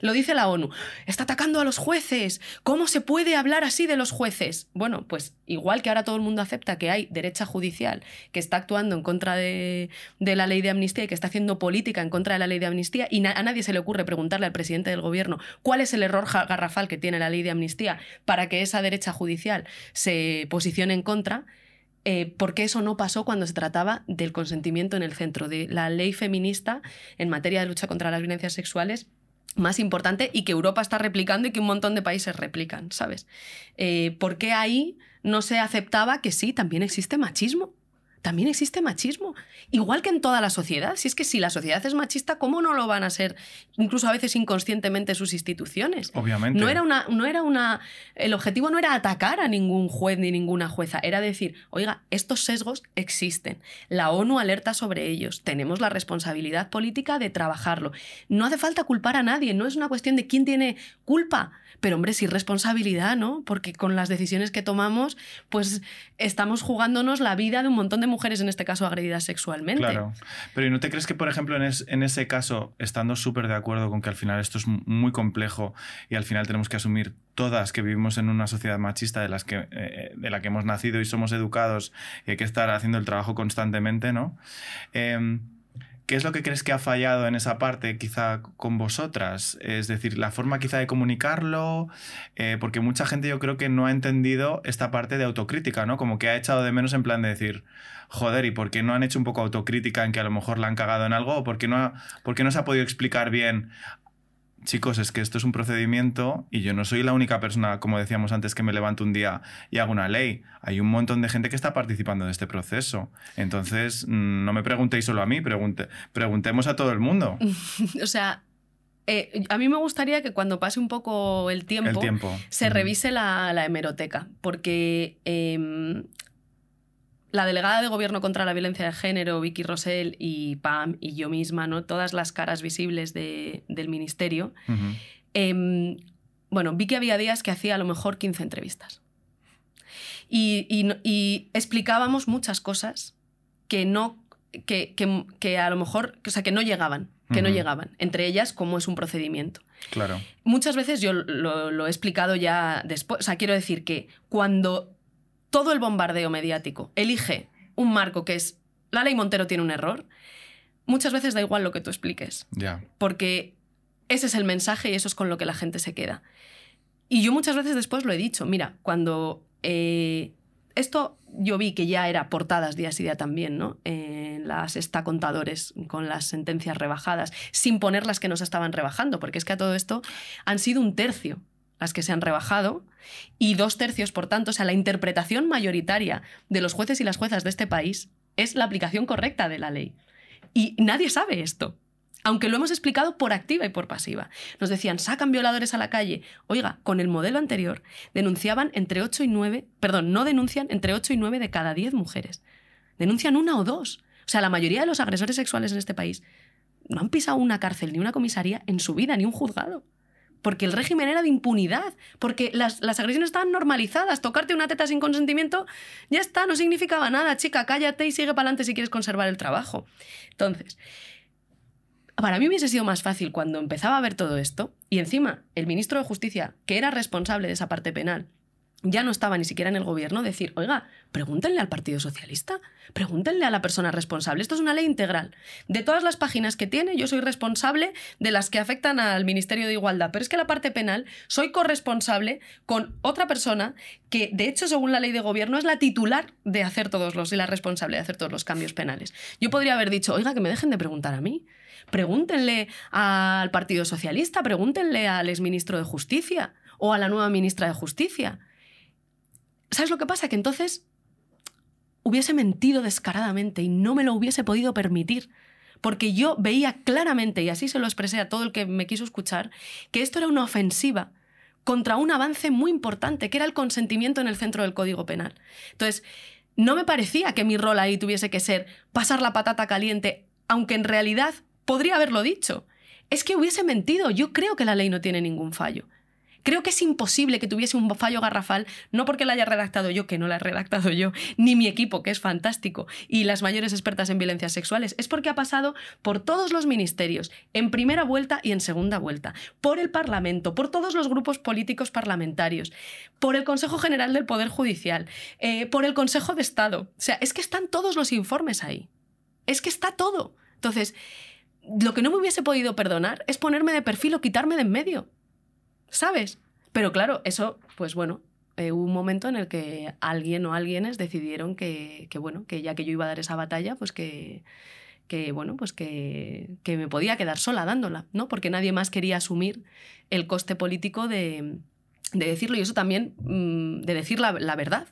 Lo dice la ONU. Está atacando a los jueces. ¿Cómo se puede hablar así de los jueces? Bueno, pues igual que ahora todo el mundo acepta que hay derecha judicial que está actuando en contra de, la ley de amnistía y que está haciendo política en contra de la ley de amnistía y a nadie se le ocurre preguntarle al presidente del gobierno cuál es el error garrafal que tiene la ley de amnistía para que esa derecha judicial se posicione en contra. Eh, porque eso no pasó cuando se trataba del consentimiento en el centro, de la ley feminista en materia de lucha contra las violencias sexuales más importante y que Europa está replicando y que un montón de países replican, ¿sabes? Porque eh, ¿Por qué ahí no se aceptaba que sí, también existe machismo? también existe machismo. Igual que en toda la sociedad. Si es que si la sociedad es machista, ¿cómo no lo van a ser incluso a veces inconscientemente sus instituciones? Obviamente. No era una, no era una, el objetivo no era atacar a ningún juez ni ninguna jueza, era decir, oiga, estos sesgos existen. La ONU alerta sobre ellos. Tenemos la responsabilidad política de trabajarlo. No hace falta culpar a nadie, no es una cuestión de quién tiene culpa pero hombre, sí responsabilidad, ¿no? Porque con las decisiones que tomamos, pues estamos jugándonos la vida de un montón de mujeres, en este caso agredidas sexualmente. Claro. Pero ¿y no te crees que, por ejemplo, en, ese caso, estando súper de acuerdo con que al final esto es muy complejo y al final tenemos que asumir todas que vivimos en una sociedad machista de, las que, eh, eh, de la que hemos nacido y somos educados y hay que estar haciendo el trabajo constantemente, ¿no? Em, ¿Qué es lo que crees que ha fallado en esa parte quizá con vosotras? Es decir, la forma quizá de comunicarlo, eh, porque mucha gente yo creo que no ha entendido esta parte de autocrítica, ¿no? Como que ha echado de menos en plan de decir, joder, ¿y por qué no han hecho un poco autocrítica en que a lo mejor la han cagado en algo? ¿O no, por qué no se ha podido explicar bien chicos, es que esto es un procedimiento y yo no soy la única persona, como decíamos antes, que me levanto un día y hago una ley. Hay un montón de gente que está participando de este proceso. Entonces, no me preguntéis solo a mí, preguntemos a todo el mundo. [LAUGHS] o sea, eh, a mí me gustaría que cuando pase un poco el tiempo, se revise la, hemeroteca, porque em, la delegada de Gobierno contra la Violencia de Género, Vicky Rosell, y Pam y yo misma, ¿no? todas las caras visibles del ministerio. Em, bueno, vi que había días que hacía a lo mejor 15 entrevistas. Y, explicábamos muchas cosas que no. Que, que, a lo mejor. O sea, que no llegaban. Que no llegaban. Entre ellas, cómo es un procedimiento. Claro. Muchas veces yo lo, lo he explicado ya después. O sea, quiero decir que cuando todo el bombardeo mediático elige un marco que es la ley Montero tiene un error, muchas veces da igual lo que tú expliques. Porque ese es el mensaje y eso es con lo que la gente se queda. Y yo muchas veces después lo he dicho, mira, cuando eh, esto yo vi que ya era portadas día a día también, ¿no? las está contadores con las sentencias rebajadas, sin poner las que nos estaban rebajando, porque es que a todo esto han sido un tercio las que se han rebajado, y dos tercios, por tanto, o sea, la interpretación mayoritaria de los jueces y las juezas de este país es la aplicación correcta de la ley. Y nadie sabe esto, aunque lo hemos explicado por activa y por pasiva. Nos decían, sacan violadores a la calle. Oiga, con el modelo anterior denunciaban entre 8 y 9, perdón, no denuncian entre 8 y 9 de cada 10 mujeres. Denuncian una o dos. O sea, la mayoría de los agresores sexuales en este país no han pisado una cárcel ni una comisaría en su vida, ni un juzgado porque el régimen era de impunidad, porque las, agresiones estaban normalizadas. Tocarte una teta sin consentimiento ya está, no significaba nada, chica, cállate y sigue para adelante si quieres conservar el trabajo. Entonces, para mí hubiese sido más fácil cuando empezaba a ver todo esto, y encima el ministro de Justicia, que era responsable de esa parte penal, ya no estaba ni siquiera en el gobierno, decir, oiga, pregúntenle al Partido Socialista, pregúntenle a la persona responsable. Esto es una ley integral. De todas las páginas que tiene, yo soy responsable de las que afectan al Ministerio de Igualdad, pero es que la parte penal soy corresponsable con otra persona que, de hecho, según la ley de gobierno, es la titular de hacer todos los, y la responsable de hacer todos los cambios penales. Yo podría haber dicho, oiga, que me dejen de preguntar a mí. Pregúntenle al Partido Socialista, pregúntenle al exministro de Justicia o a la nueva ministra de Justicia. ¿Sabes lo que pasa? Que entonces hubiese mentido descaradamente y no me lo hubiese podido permitir. Porque yo veía claramente, y así se lo expresé a todo el que me quiso escuchar, que esto era una ofensiva contra un avance muy importante, que era el consentimiento en el centro del Código Penal. Entonces, no me parecía que mi rol ahí tuviese que ser pasar la patata caliente, aunque en realidad podría haberlo dicho. Es que hubiese mentido. Yo creo que la ley no tiene ningún fallo. Creo que es imposible que tuviese un fallo garrafal, no porque la haya redactado yo, que no la he redactado yo, ni mi equipo, que es fantástico, y las mayores expertas en violencias sexuales, es porque ha pasado por todos los ministerios, en primera vuelta y en segunda vuelta, por el Parlamento, por todos los grupos políticos parlamentarios, por el Consejo General del Poder Judicial, eh, por el Consejo de Estado. O sea, es que están todos los informes ahí. Es que está todo. Entonces, lo que no me hubiese podido perdonar es ponerme de perfil o quitarme de en medio. ¿sabes? Pero claro, eso, pues bueno, eh, hubo un momento en el que alguien o alguienes decidieron que, bueno, que ya que yo iba a dar esa batalla, pues que, que bueno, pues que, que, me podía quedar sola dándola, ¿no? Porque nadie más quería asumir el coste político de, de decirlo y eso también mm, de decir la, verdad.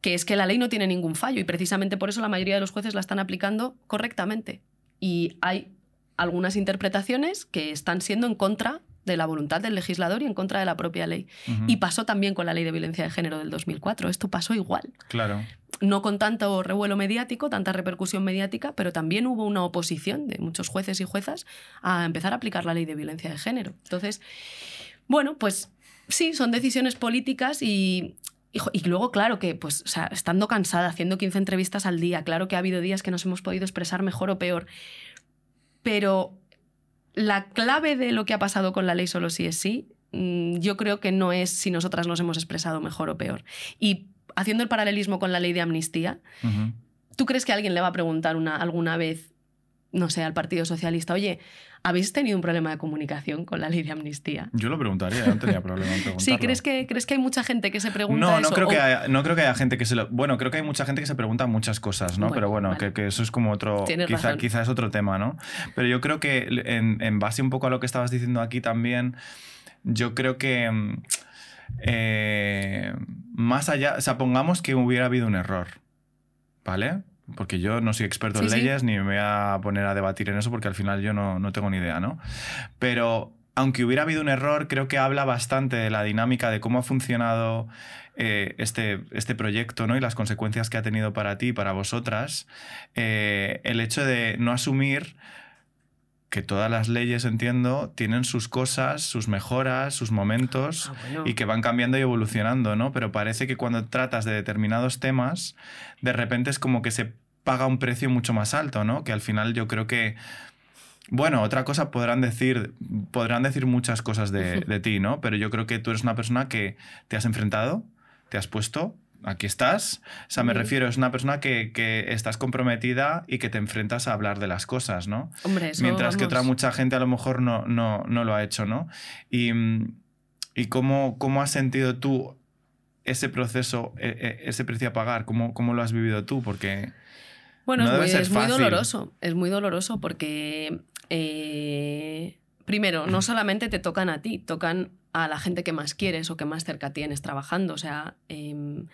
que es que la ley no tiene ningún fallo y precisamente por eso la mayoría de los jueces la están aplicando correctamente. Y hay algunas interpretaciones que están siendo en contra de la voluntad del legislador y en contra de la propia ley. Y pasó también con la ley de violencia de género del 2004. Esto pasó igual. Claro. No con tanto revuelo mediático, tanta repercusión mediática, pero también hubo una oposición de muchos jueces y juezas a empezar a aplicar la ley de violencia de género. Entonces, bueno, pues sí, son decisiones políticas y, y luego, claro que, pues, estando cansada, haciendo 15 entrevistas al día, claro que ha habido días que nos hemos podido expresar mejor o peor, pero la clave de lo que ha pasado con la ley solo si es sí, mm, yo creo que no es si nosotras nos hemos expresado mejor o peor. Y haciendo el paralelismo con la ley de amnistía, ¿tú crees que alguien le va a preguntar una, alguna vez no sé, al Partido Socialista, oye, ¿habéis tenido un problema de comunicación con la ley de amnistía? Yo lo preguntaría, no tenía problema sí, ¿crees que, ¿crees que hay mucha gente que se pregunta no, no Creo que haya, no creo que haya gente que se lo... Bueno, creo que hay mucha gente que se pregunta muchas cosas, ¿no? Pero bueno, que, eso es como otro... Quizás quizá, es otro tema, ¿no? Pero yo creo que en, base un poco a lo que estabas diciendo aquí también, yo creo que... Mm, eh, más allá, o sea, pongamos que hubiera habido un error, ¿vale? porque yo no soy experto en leyes ni me voy a poner a debatir en eso porque al final yo no, tengo ni idea, ¿no? Pero aunque hubiera habido un error, creo que habla bastante de la dinámica de cómo ha funcionado eh, este, este, proyecto ¿no? y las consecuencias que ha tenido para ti y para vosotras. Eh, el hecho de no asumir que todas las leyes, entiendo, tienen sus cosas, sus mejoras, sus momentos ah, y que van cambiando y evolucionando, ¿no? Pero parece que cuando tratas de determinados temas, de repente es como que se paga un precio mucho más alto, ¿no? Que al final yo creo que... Bueno, otra cosa podrán decir, podrán decir muchas cosas de, [LAUGHS] de ti, ¿no? Pero yo creo que tú eres una persona que te has enfrentado, te has puesto, aquí estás. O sea, me refiero, es una persona que, estás comprometida y que te enfrentas a hablar de las cosas, ¿no? Hombre, Mientras que otra mucha gente a lo mejor no, no, lo ha hecho, ¿no? Y, cómo, cómo, has sentido tú ese proceso, e, e, ese precio a pagar? ¿Cómo, cómo lo has vivido tú? Porque... Bueno, es, muy, doloroso, es muy doloroso porque... Eh, primero, no solamente te tocan a ti, tocan a la gente que más quieres o que más cerca tienes trabajando. O sea, em,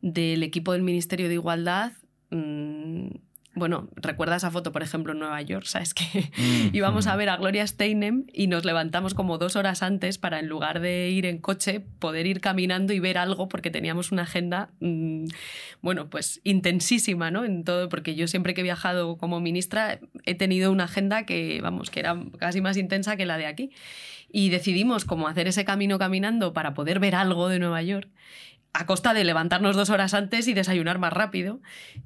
del equipo del Ministerio de Igualdad, mm, bueno, recuerda esa foto, por ejemplo, en Nueva York, ¿sabes [LAUGHS] que mm, Íbamos a mm. ver a Gloria Steinem y nos levantamos como dos horas antes para, en lugar de ir en coche, poder ir caminando y ver algo, porque teníamos una agenda, mm, bueno, pues intensísima, ¿no? En todo, porque yo siempre que he viajado como ministra he tenido una agenda que, vamos, que era casi más intensa que la de aquí. Y decidimos como hacer ese camino caminando para poder ver algo de Nueva York a costa de levantarnos dos horas antes y desayunar más rápido.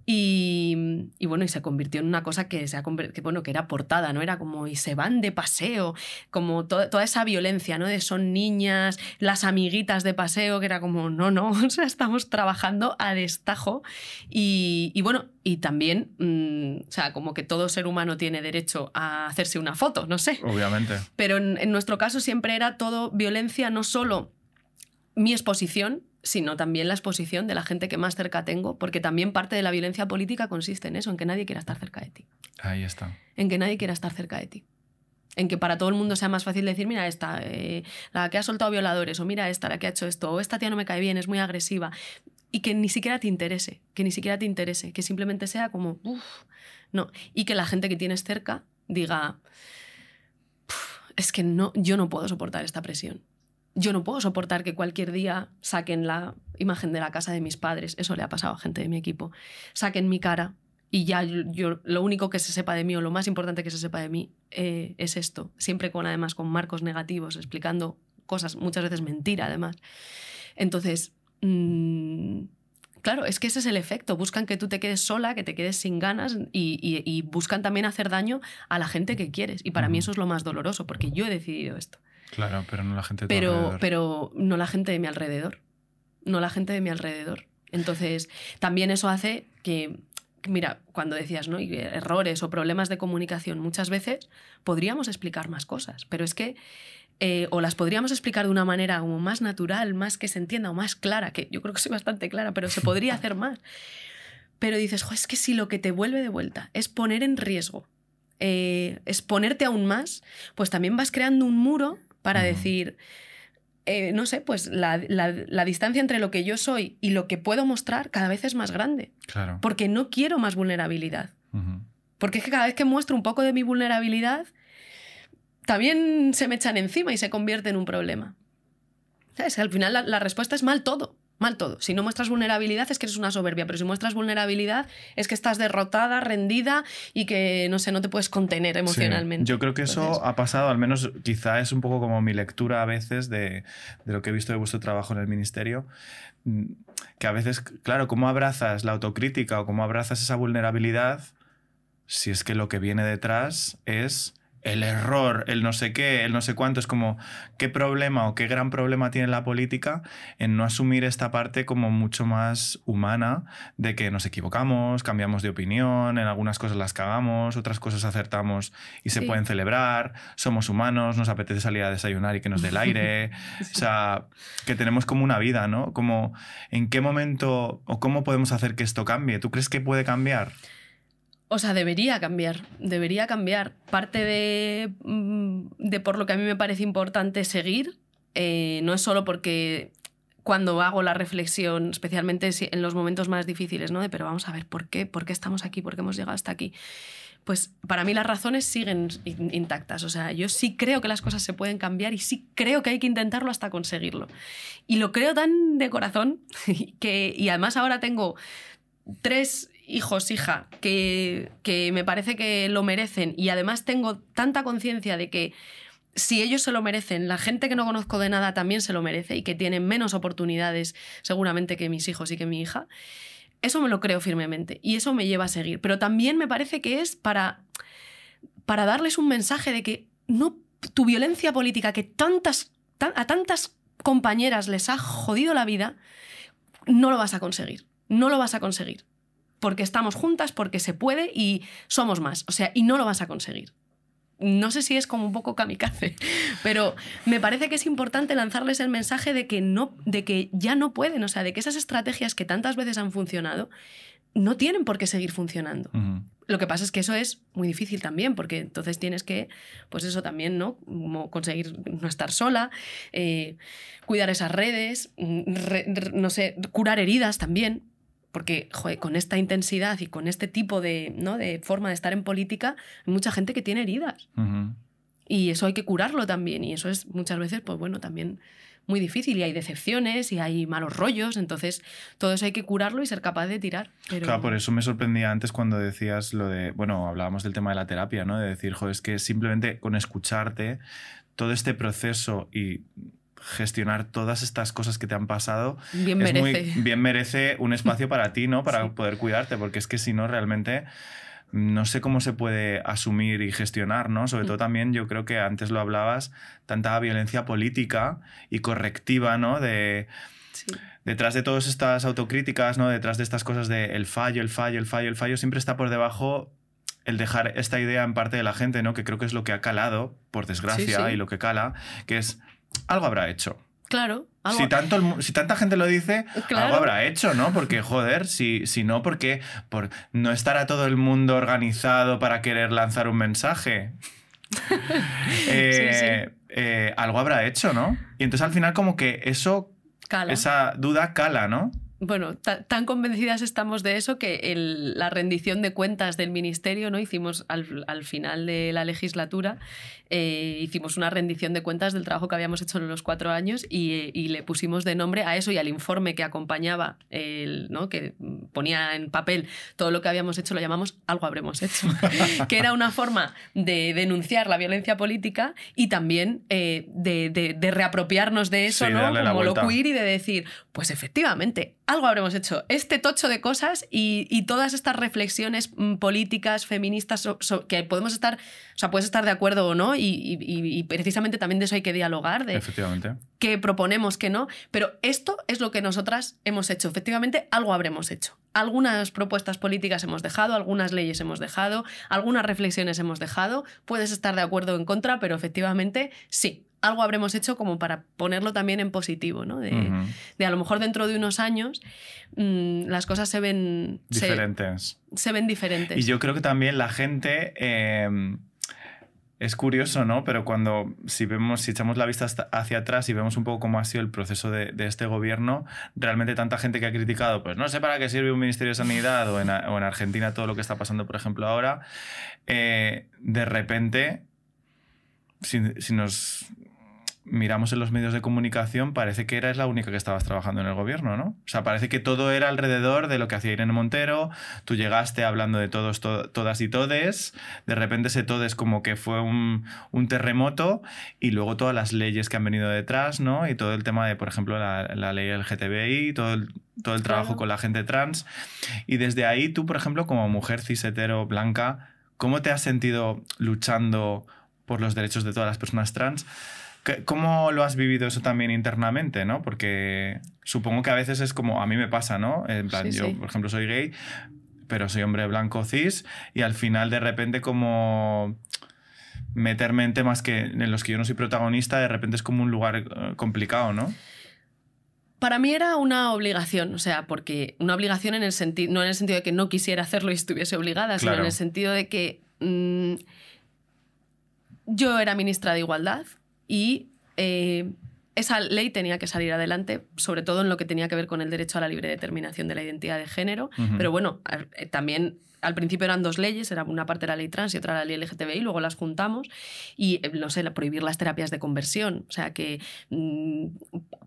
Y, bueno, y se convirtió en una cosa que, se que, bueno, que era portada, ¿no? Era como, y se van de paseo, como toda esa violencia, ¿no? De son niñas, las amiguitas de paseo, que era como, no, no, [LAUGHS] o sea, estamos trabajando a destajo. Y, bueno, y también, mm, o sea, como que todo ser humano tiene derecho a hacerse una foto, no sé. Obviamente. Pero en nuestro caso siempre era todo violencia, no solo mi exposición, sino también la exposición de la gente que más cerca tengo, porque también parte de la violencia política consiste en eso, en que nadie quiera estar cerca de ti. Ahí está. En que nadie quiera estar cerca de ti. En que para todo el mundo sea más fácil decir, mira, esta, eh, la que ha soltado violadores, o mira, esta, la que ha hecho esto, o esta tía no me cae bien, es muy agresiva. Y que ni siquiera te interese, que ni siquiera te interese, que simplemente sea como, uff, no. Y que la gente que tienes cerca diga, es que no, yo no puedo soportar esta presión yo no puedo soportar que cualquier día saquen la imagen de la casa de mis padres, eso le ha pasado a gente de mi equipo, saquen mi cara y ya lo único que se sepa de mí o lo más importante que se sepa de mí eh, es esto, siempre con además con marcos negativos, explicando cosas, muchas veces mentira además. Entonces, mm, claro, es que ese es el efecto, buscan que tú te quedes sola, que te quedes sin ganas y buscan también hacer daño a la gente que quieres y para mí eso es lo más doloroso porque yo he decidido esto. Claro, pero no la gente de alrededor. Pero no la gente de mi alrededor. No la gente de mi alrededor. Entonces, también eso hace que, mira, cuando decías, ¿no? Errores o problemas de comunicación, muchas veces podríamos explicar más cosas, pero es que eh, o las podríamos explicar de una manera como más natural, más que se entienda o más clara, que yo creo que soy bastante clara, pero se podría hacer más. Pero dices, es que si lo que te vuelve de vuelta es poner en riesgo, eh, es ponerte aún más, pues también vas creando un muro para decir, eh, no sé, pues la, distancia entre lo que yo soy y lo que puedo mostrar cada vez es más grande. Claro. Porque no quiero más vulnerabilidad. Porque es que cada vez que muestro un poco de mi vulnerabilidad, también se me echan encima y se convierte en un problema. ¿Sabes? Al final la respuesta es mal todo. Mal todo. Si no muestras vulnerabilidad es que eres una soberbia, pero si muestras vulnerabilidad es que estás derrotada, rendida y que, no sé, no te puedes contener emocionalmente. Yo creo que eso ha pasado, al menos quizá es un poco como mi lectura a veces de lo que he visto de vuestro trabajo en el ministerio, mm, que a veces, claro, cómo abrazas la autocrítica o cómo abrazas esa vulnerabilidad si es que lo que viene detrás es el error, el no sé qué, el no sé cuánto, es como qué problema o qué gran problema tiene la política en no asumir esta parte como mucho más humana de que nos equivocamos, cambiamos de opinión, en algunas cosas las cagamos, otras cosas acertamos y se pueden celebrar, somos humanos, nos apetece salir a desayunar y que nos dé el aire, [LAUGHS] o sea, que tenemos como una vida, ¿no? Como en qué momento o cómo podemos hacer que esto cambie, ¿tú crees que puede cambiar? O sea, debería cambiar, debería cambiar. Parte mm, de, por lo que a mí me parece importante seguir, eh, no es solo porque cuando hago la reflexión, especialmente en los momentos más difíciles, ¿no? De, pero vamos a ver, ¿por qué? ¿Por qué estamos aquí? ¿Por qué hemos llegado hasta aquí? Pues para mí las razones siguen intactas. O sea, yo sí creo que las cosas se pueden cambiar y sí creo que hay que intentarlo hasta conseguirlo. Y lo creo tan de corazón [LAUGHS] que, y además ahora tengo tres hijos, hija, que, que me parece que lo merecen y además tengo tanta conciencia de que si ellos se lo merecen, la gente que no conozco de nada también se lo merece y que tienen menos oportunidades seguramente que mis hijos y que mi hija, eso me lo creo firmemente y eso me lleva a seguir. Pero también me parece que es para, para darles un mensaje de que no tu violencia política que tantas, a tantas compañeras les ha jodido la vida, no lo vas a conseguir. No lo vas a conseguir porque estamos juntas, porque se puede y somos más. O sea, y no lo vas a conseguir. No sé si es como un poco kamikaze, [LAUGHS] pero me parece que es importante lanzarles el mensaje de que, no, de que ya no pueden, o sea, de que esas estrategias que tantas veces han funcionado no tienen por qué seguir funcionando. Lo que pasa es que eso es muy difícil también, porque entonces tienes que, pues eso también, ¿no? Como conseguir no estar sola, eh, cuidar esas redes, mm, no sé, curar heridas también. Porque joder, con esta intensidad y con este tipo de, ¿no? de forma de estar en política, hay mucha gente que tiene heridas. Y eso hay que curarlo también. Y eso es muchas veces, pues bueno, también muy difícil y hay decepciones y hay malos rollos, entonces todo eso hay que curarlo y ser capaz de tirar. Claro, por eso me sorprendía antes cuando decías lo de, bueno, hablábamos del tema de la terapia, ¿no? De decir, joder, es que simplemente con escucharte todo este proceso y gestionar todas estas cosas que te han pasado. Bien merece. bien merece un espacio para ti, ¿no? Para poder cuidarte, porque es que si no, realmente mm, no sé cómo se puede asumir y gestionar, ¿no? Sobre mm. todo también yo creo que antes lo hablabas, tanta violencia política y correctiva, ¿no? De, Detrás de todas estas autocríticas, ¿no? Detrás de estas cosas de el fallo, el fallo, el fallo, el fallo, siempre está por debajo el dejar esta idea en parte de la gente, ¿no? Que creo que es lo que ha calado, por desgracia, y lo que cala, que es algo habrá hecho. Claro. Si, tanto si tanta gente lo dice, algo habrá hecho, ¿no? Porque, joder, si, no, porque por no estará todo el mundo organizado para querer lanzar un mensaje. [LAUGHS] Eh, eh, algo habrá hecho, ¿no? Y entonces al final como que eso, esa duda cala, ¿no? bueno, tan convencidas estamos de eso que la rendición de cuentas del ministerio, ¿no? Hicimos al, final de la legislatura, eh, hicimos una rendición de cuentas del trabajo que habíamos hecho en los cuatro años y, le pusimos de nombre a eso y al informe que acompañaba, el, ¿no? Que ponía en papel todo lo que habíamos hecho, lo llamamos algo habremos hecho, [LAUGHS] [LAUGHS] que era una forma de denunciar la violencia política y también eh, de, reapropiarnos de eso, ¿no? Como lo y de decir, pues efectivamente, algo habremos hecho. Este tocho de cosas y, todas estas reflexiones mm, políticas, feministas, que podemos estar, o sea, puedes estar de acuerdo o no, y, precisamente también de eso hay que dialogar, de Efectivamente. que proponemos, que no, pero esto es lo que nosotras hemos hecho. Efectivamente, algo habremos hecho. Algunas propuestas políticas hemos dejado, algunas leyes hemos dejado, algunas reflexiones hemos dejado, puedes estar de acuerdo o en contra, pero efectivamente sí, algo habremos hecho como para ponerlo también en positivo, ¿no? De, a lo mejor dentro de unos años mm, las cosas se ven... Diferentes. Se, ven diferentes. Y yo creo que también la gente... Em, es curioso, ¿no? Pero cuando, si vemos, si echamos la vista hacia atrás y vemos un poco cómo ha sido el proceso de, este gobierno, realmente tanta gente que ha criticado, pues no sé para qué sirve un Ministerio de Sanidad o en, Argentina todo lo que está pasando, por ejemplo, ahora, eh, de repente si, nos miramos en los medios de comunicación, parece que eras la única que estabas trabajando en el gobierno, ¿no? O sea, parece que todo era alrededor de lo que hacía Irene Montero, tú llegaste hablando de todos, todas y todes, de repente ese todes como que fue un, terremoto y luego todas las leyes que han venido detrás, ¿no? Y todo el tema de, por ejemplo, la, ley LGTBI, todo el, todo el trabajo con la gente trans. Y desde ahí tú, por ejemplo, como mujer cisetero blanca, ¿cómo te has sentido luchando por los derechos de todas las personas trans? ¿Cómo lo has vivido eso también internamente, Porque supongo que a veces es como, a mí me pasa, ¿no? En plan, yo, por ejemplo, soy gay, pero soy hombre blanco cis, y al final de repente como meterme en temas que, en los que yo no soy protagonista, de repente es como un lugar eh, complicado, ¿no? Para mí era una obligación, o sea, porque una obligación en el sentido, no en el sentido de que no quisiera hacerlo y estuviese obligada, sino en el sentido de que mm, yo era ministra de Igualdad, y eh, esa ley tenía que salir adelante, sobre todo en lo que tenía que ver con el derecho a la libre determinación de la identidad de género. Pero bueno, eh, también al principio eran dos leyes, era una parte la ley trans y otra la ley LGTBI, luego las juntamos y, eh, no sé, prohibir las terapias de conversión, o sea, que mm,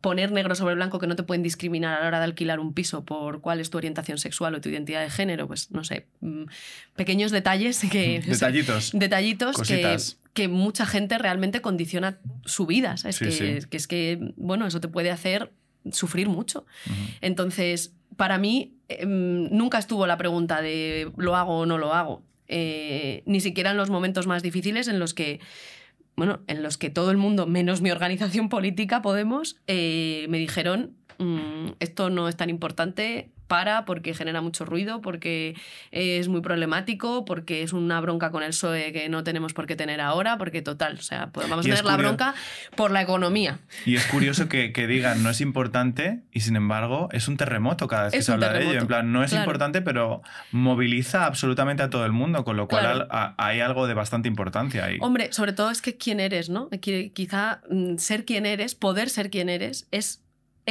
poner negro sobre blanco que no te pueden discriminar a la hora de alquilar un piso por cuál es tu orientación sexual o tu identidad de género, pues no sé, mm, pequeños detalles que... [LAUGHS] Detallitos. detallitos que mucha gente realmente condiciona su vida. que, es que, bueno, eso te puede hacer sufrir mucho. Entonces, para mí, em, nunca estuvo la pregunta de lo hago o no lo hago. Eh, ni siquiera en los momentos más difíciles en los que bueno, en los que todo el mundo, menos mi organización política, Podemos, eh, me dijeron, mm, esto no es tan importante, para, porque genera mucho ruido, porque eh, es muy problemático, porque es una bronca con el PSOE que no tenemos por qué tener ahora, porque total, o sea, vamos a tener la bronca por la economía. Y es curioso que, digan, no es importante, y sin embargo, es un terremoto cada vez que se habla de ello. En plan, no es importante, pero moviliza absolutamente a todo el mundo, con lo cual hay algo de bastante importancia ahí. Hombre, sobre todo es que quién eres, ¿no? Quizá mm, ser quien eres, poder ser quien eres, es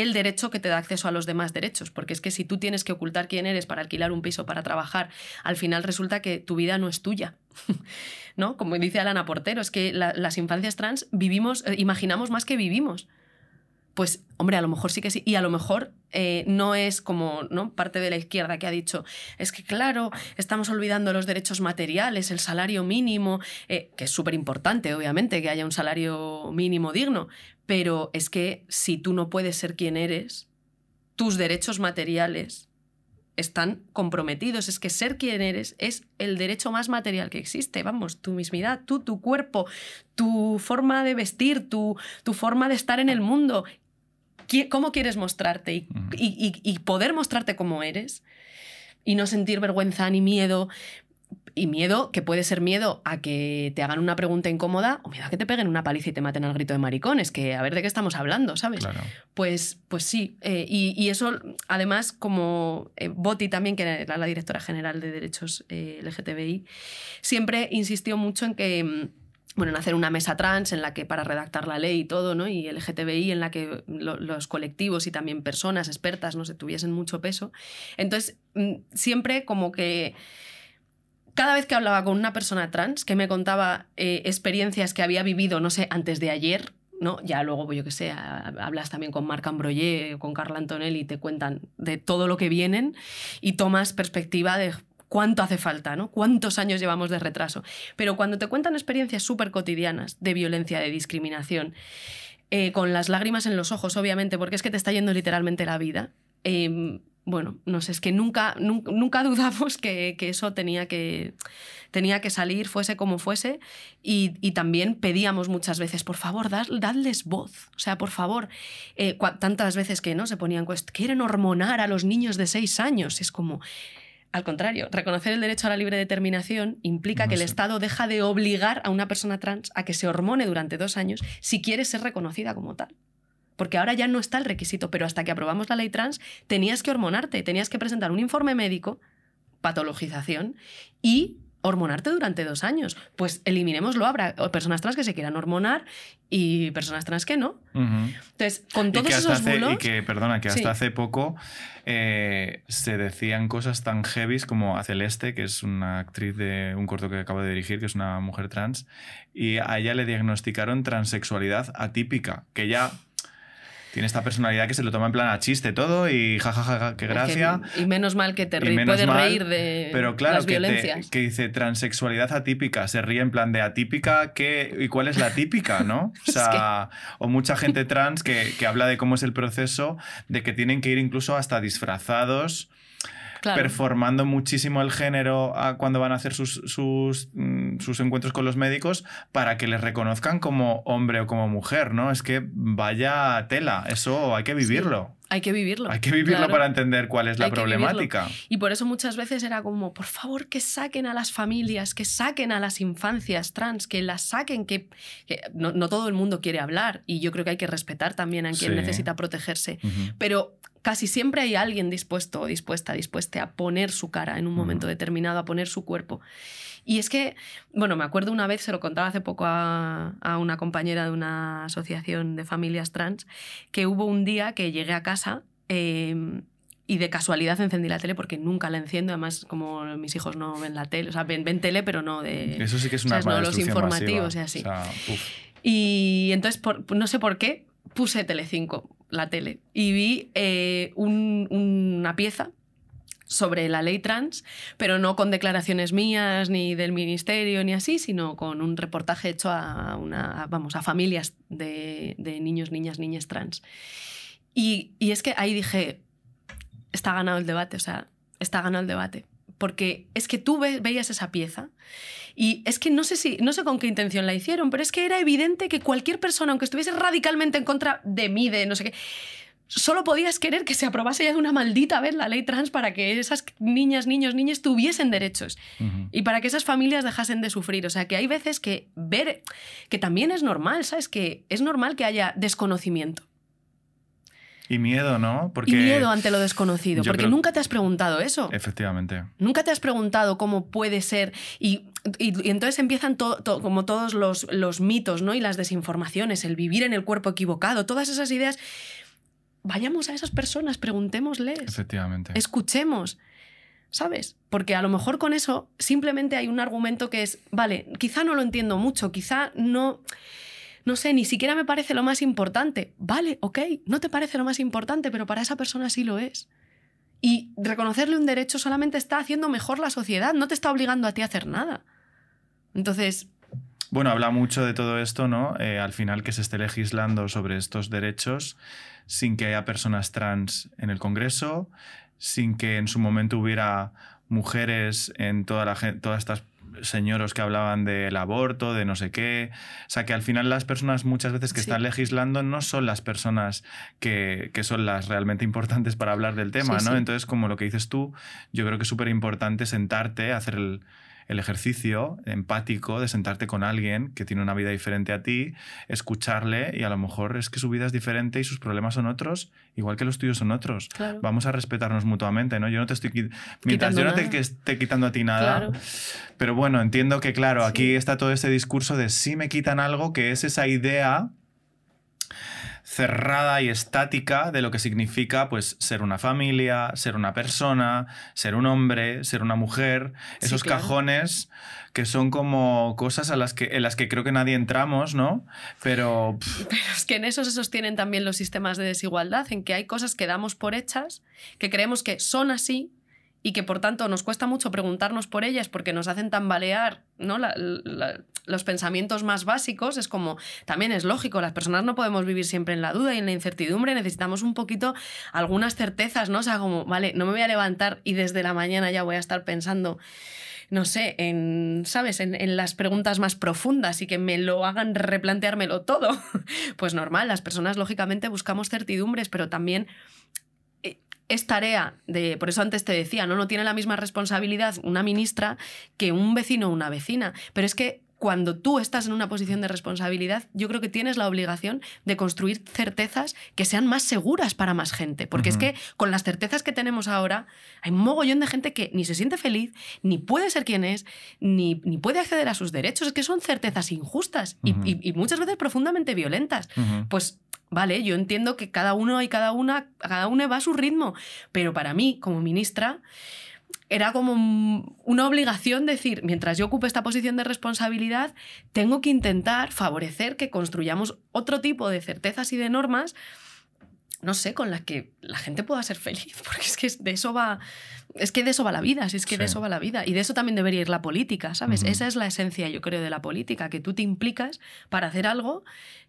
el derecho que te da acceso a los demás derechos, porque es que si tú tienes que ocultar quién eres para alquilar un piso, para trabajar, al final resulta que tu vida no es tuya. [LAUGHS] ¿No? Como dice Alana Portero, es que las infancias trans vivimos, eh, imaginamos más que vivimos pues hombre, a lo mejor sí que sí, y a lo mejor eh, no es como ¿no? parte de la izquierda que ha dicho, es que claro, estamos olvidando los derechos materiales, el salario mínimo, eh, que es súper importante, obviamente, que haya un salario mínimo digno, pero es que si tú no puedes ser quien eres, tus derechos materiales están comprometidos. Es que ser quien eres es el derecho más material que existe. Vamos, tu mismidad, tú, tu cuerpo, tu forma de vestir, tu, tu forma de estar en el mundo cómo quieres mostrarte y, poder mostrarte cómo eres y no sentir vergüenza ni miedo. Y miedo, que puede ser miedo a que te hagan una pregunta incómoda o miedo a que te peguen una paliza y te maten al grito de maricones, que a ver de qué estamos hablando, ¿sabes? Pues, pues sí. Eh, y, eso, además, como eh, Boti también, que era la directora general de Derechos eh, LGTBI, siempre insistió mucho en que mm, bueno, en hacer una mesa trans en la que para redactar la ley y todo, ¿no? Y el LGTBI en la que los colectivos y también personas expertas, no se tuviesen mucho peso. Entonces, mm, siempre como que cada vez que hablaba con una persona trans que me contaba eh, experiencias que había vivido, no sé, antes de ayer, ¿no? Ya luego, pues yo qué sé, hablas también con Marc Ambroyé, con Carla Antonelli, y te cuentan de todo lo que vienen y tomas perspectiva de, cuánto hace falta, ¿no? cuántos años llevamos de retraso. Pero cuando te cuentan experiencias súper cotidianas de violencia, de discriminación, eh, con las lágrimas en los ojos, obviamente, porque es que te está yendo literalmente la vida. Em, bueno, no sé, es que nunca, nunca, [LAUGHS] dudamos que, eso tenía que, tenía que salir, fuese como fuese, y, también pedíamos muchas veces, por favor, dadles voz, o sea, por favor, eh, tantas veces que no se ponían, quieren hormonar a los niños de seis años, es como, al contrario, reconocer el derecho a la libre determinación implica que el Estado deja de obligar a una persona trans a que se hormone durante dos años si quiere ser reconocida como tal. Porque ahora ya no está el requisito, pero hasta que aprobamos la ley trans tenías que hormonarte, tenías que presentar un informe médico, patologización, y hormonarte durante dos años. Pues eliminémoslo. Habrá personas trans que se quieran hormonar y personas trans que no. Entonces, con todos esos Y que, perdona, que hasta hace poco eh, se decían cosas tan heavies como a Celeste, que es una actriz de un corto que acabo de dirigir, que es una mujer trans, y a ella le diagnosticaron transexualidad atípica, que ya tiene esta personalidad que se lo toma en plan a chiste todo y jajaja, qué gracia. y menos mal que te ríes, puedes reír de Pero claro, que, que, dice transexualidad atípica, se ríe en plan de atípica, ¿qué, ¿y cuál es la típica, no? [LAUGHS] O o mucha gente trans que, que habla de cómo es el proceso, de que tienen que ir incluso hasta disfrazados performando muchísimo el género a ah, cuando van a hacer sus, sus, mm, sus, encuentros con los médicos para que les reconozcan como hombre o como mujer, ¿no? Es que vaya tela, eso hay que vivirlo. Hay que vivirlo. Hay que vivirlo para entender cuál es la problemática. Y por eso muchas veces era como, por favor, que saquen a las familias, que saquen a las infancias trans, que las saquen, que, no, todo el mundo quiere hablar y yo creo que hay que respetar también a quien necesita protegerse. Pero casi siempre hay alguien dispuesto o dispuesta, dispuesta a poner su cara en un momento determinado, a poner su cuerpo. Y es que, bueno, me acuerdo una vez, se lo contaba hace poco a, una compañera de una asociación de familias trans, que hubo un día que llegué a casa. Em, y de casualidad encendí la tele porque nunca la enciendo. Además, como mis hijos no ven la tele, o sea, ven, tele, pero no de. Eso sí que es una no, los informativos y así. y entonces, por, no sé por qué, puse tele tele5 la tele, y vi eh, una pieza sobre la ley trans, pero no con declaraciones mías ni del ministerio ni así, sino con un reportaje hecho a, una, vamos, a familias de, niños, niñas, niñas trans. Y, es que ahí dije, está ganado el debate, o sea, está ganado el debate porque es que tú veías esa pieza y es que no sé si no sé con qué intención la hicieron, pero es que era evidente que cualquier persona aunque estuviese radicalmente en contra de mí, de no sé qué, solo podías querer que se aprobase ya de una maldita vez la ley trans para que esas niñas, niños, niñas tuviesen derechos y para que esas familias dejasen de sufrir. O sea, que hay veces que ver que también es normal, ¿sabes? Que es normal que haya desconocimiento. Y miedo, ¿no? Porque... Y miedo ante lo desconocido, porque nunca te has preguntado eso. Efectivamente. Nunca te has preguntado cómo puede ser. Y, entonces empiezan como todos los, los mitos, ¿no? Y las desinformaciones, el vivir en el cuerpo equivocado, todas esas ideas vayamos a esas personas, preguntémosles. Efectivamente. Escuchemos. ¿Sabes? Porque a lo mejor con eso simplemente hay un argumento que es, vale, quizá no lo entiendo mucho, quizá no, no sé, ni siquiera me parece lo más importante. Vale, ok, no te parece lo más importante, pero para esa persona sí lo es. Y reconocerle un derecho solamente está haciendo mejor la sociedad, no te está obligando a ti a hacer nada. Entonces... Bueno, habla mucho de todo esto, ¿no? Eh, al final que se esté legislando sobre estos derechos sin que haya personas trans en el Congreso, sin que en su momento hubiera mujeres en toda la todas estas señoras que hablaban del aborto, de no sé qué. O sea, que al final las personas muchas veces que están legislando no son las personas que, son las realmente importantes para hablar del tema, ¿no? Entonces, como lo que dices tú, yo creo que es súper importante sentarte, hacer el, el ejercicio empático de sentarte con alguien que tiene una vida diferente a ti, escucharle y a lo mejor es que su vida es diferente y sus problemas son otros, igual que los tuyos son otros. Vamos a respetarnos mutuamente, ¿no? Yo no te estoy quitando quitando a ti nada. Pero bueno, entiendo que claro, aquí está todo este discurso de si me quitan algo que es esa idea cerrada y estática de lo que significa pues ser una familia, ser una persona, ser un hombre, ser una mujer, esos cajones que son como cosas a las que, en las que creo que nadie entramos, ¿no? Pero, [LAUGHS] Pero es que en eso se sostienen también los sistemas de desigualdad, en que hay cosas que damos por hechas, que creemos que son así y que por tanto nos cuesta mucho preguntarnos por ellas porque nos hacen tambalear ¿no? los pensamientos más básicos, es como, también es lógico, las personas no podemos vivir siempre en la duda y en la incertidumbre, necesitamos un poquito algunas certezas, ¿no? O sea, como, vale, no me voy a levantar y desde la mañana ya voy a estar pensando, no sé, en, ¿sabes?, en, en las preguntas más profundas y que me lo hagan replanteármelo todo. [LAUGHS] Pues normal, las personas lógicamente buscamos certidumbres, pero también es tarea de, por eso antes te decía, ¿no? no tiene la misma responsabilidad una ministra que un vecino o una vecina, pero es que cuando tú estás en una posición de responsabilidad, yo creo que tienes la obligación de construir certezas que sean más seguras para más gente. Porque es que con las certezas que tenemos ahora, hay un mogollón de gente que ni se siente feliz, ni puede ser quien es, ni, puede acceder a sus derechos. Es que son certezas injustas y, muchas veces profundamente violentas. Pues vale, yo entiendo que cada uno y cada una, cada uno va a su ritmo, pero para mí, como ministra, era como una obligación decir, mientras yo ocupe esta posición de responsabilidad, tengo que intentar favorecer que construyamos otro tipo de certezas y de normas, no sé, con las que la gente pueda ser feliz, [LAUGHS] porque es que de eso va, es que de eso va la vida, es que de eso va la vida. Y de eso también debería ir la política, ¿sabes? Esa es la esencia, yo creo, de la política, que tú te implicas para hacer algo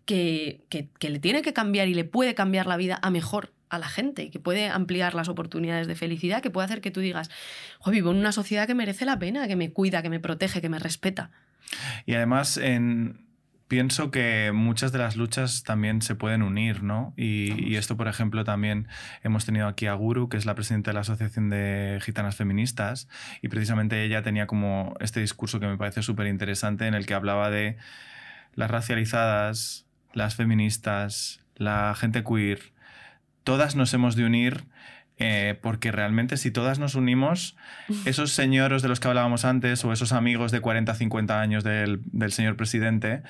que, que le tiene que cambiar y le puede cambiar la vida a mejor a la gente, que puede ampliar las oportunidades de felicidad, que puede hacer que tú digas, vivo en una sociedad que merece la pena, que me cuida, que me protege, que me respeta. Y además, pienso que muchas de las luchas también se pueden unir, ¿no? Y, y, esto, por ejemplo, también hemos tenido aquí a Guru, que es la presidenta de la Asociación de Gitanas Feministas, y precisamente ella tenía como este discurso que me parece súper interesante en el que hablaba de las racializadas, las feministas, la gente queer, todas nos hemos de unir eh, porque realmente si todas nos unimos, esos señores de los que hablábamos antes o esos amigos de 40, 50 años del, señor presidente,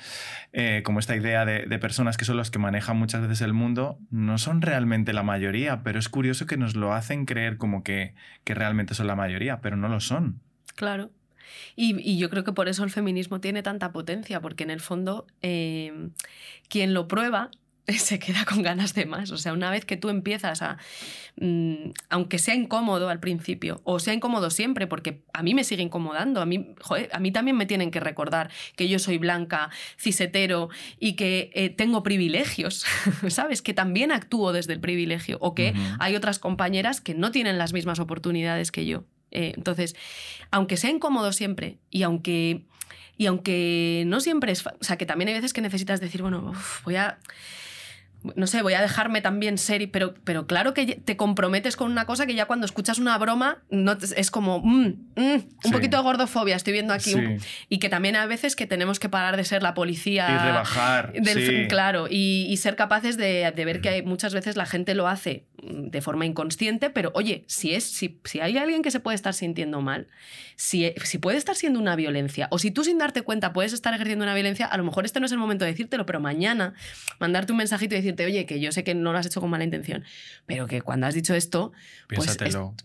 eh, como esta idea de, personas que son las que manejan muchas veces el mundo, no son realmente la mayoría, pero es curioso que nos lo hacen creer como que, realmente son la mayoría, pero no lo son. Claro. Y, yo creo que por eso el feminismo tiene tanta potencia, porque en el fondo eh, quien lo prueba [LAUGHS] se queda con ganas de más. O sea, una vez que tú empiezas a, mm, aunque sea incómodo al principio, o sea incómodo siempre, porque a mí me sigue incomodando, a mí, a mí también me tienen que recordar que yo soy blanca, cisetero y que eh, tengo privilegios, [LAUGHS] ¿sabes? Que también actúo desde el privilegio, o que hay otras compañeras que no tienen las mismas oportunidades que yo. Eh, entonces, aunque sea incómodo siempre y aunque... Y aunque no siempre es... O sea, que también hay veces que necesitas decir, bueno, voy a no sé, voy a dejarme también ser, pero, pero claro que te comprometes con una cosa que ya cuando escuchas una broma no es como, mm, mm, un poquito de gordofobia estoy viendo aquí. y que también a veces que tenemos que parar de ser la policía. Y rebajar. Claro, y, ser capaces de, ver que muchas veces la gente lo hace mm, de forma inconsciente, pero oye, si, es, si, hay alguien que se puede estar sintiendo mal, si, si puede estar siendo una violencia, o si tú sin darte cuenta puedes estar ejerciendo una violencia, a lo mejor este no es el momento de decírtelo, pero mañana mandarte un mensajito y decir, oye, que yo sé que no lo has hecho con mala intención, pero que cuando has dicho esto, pues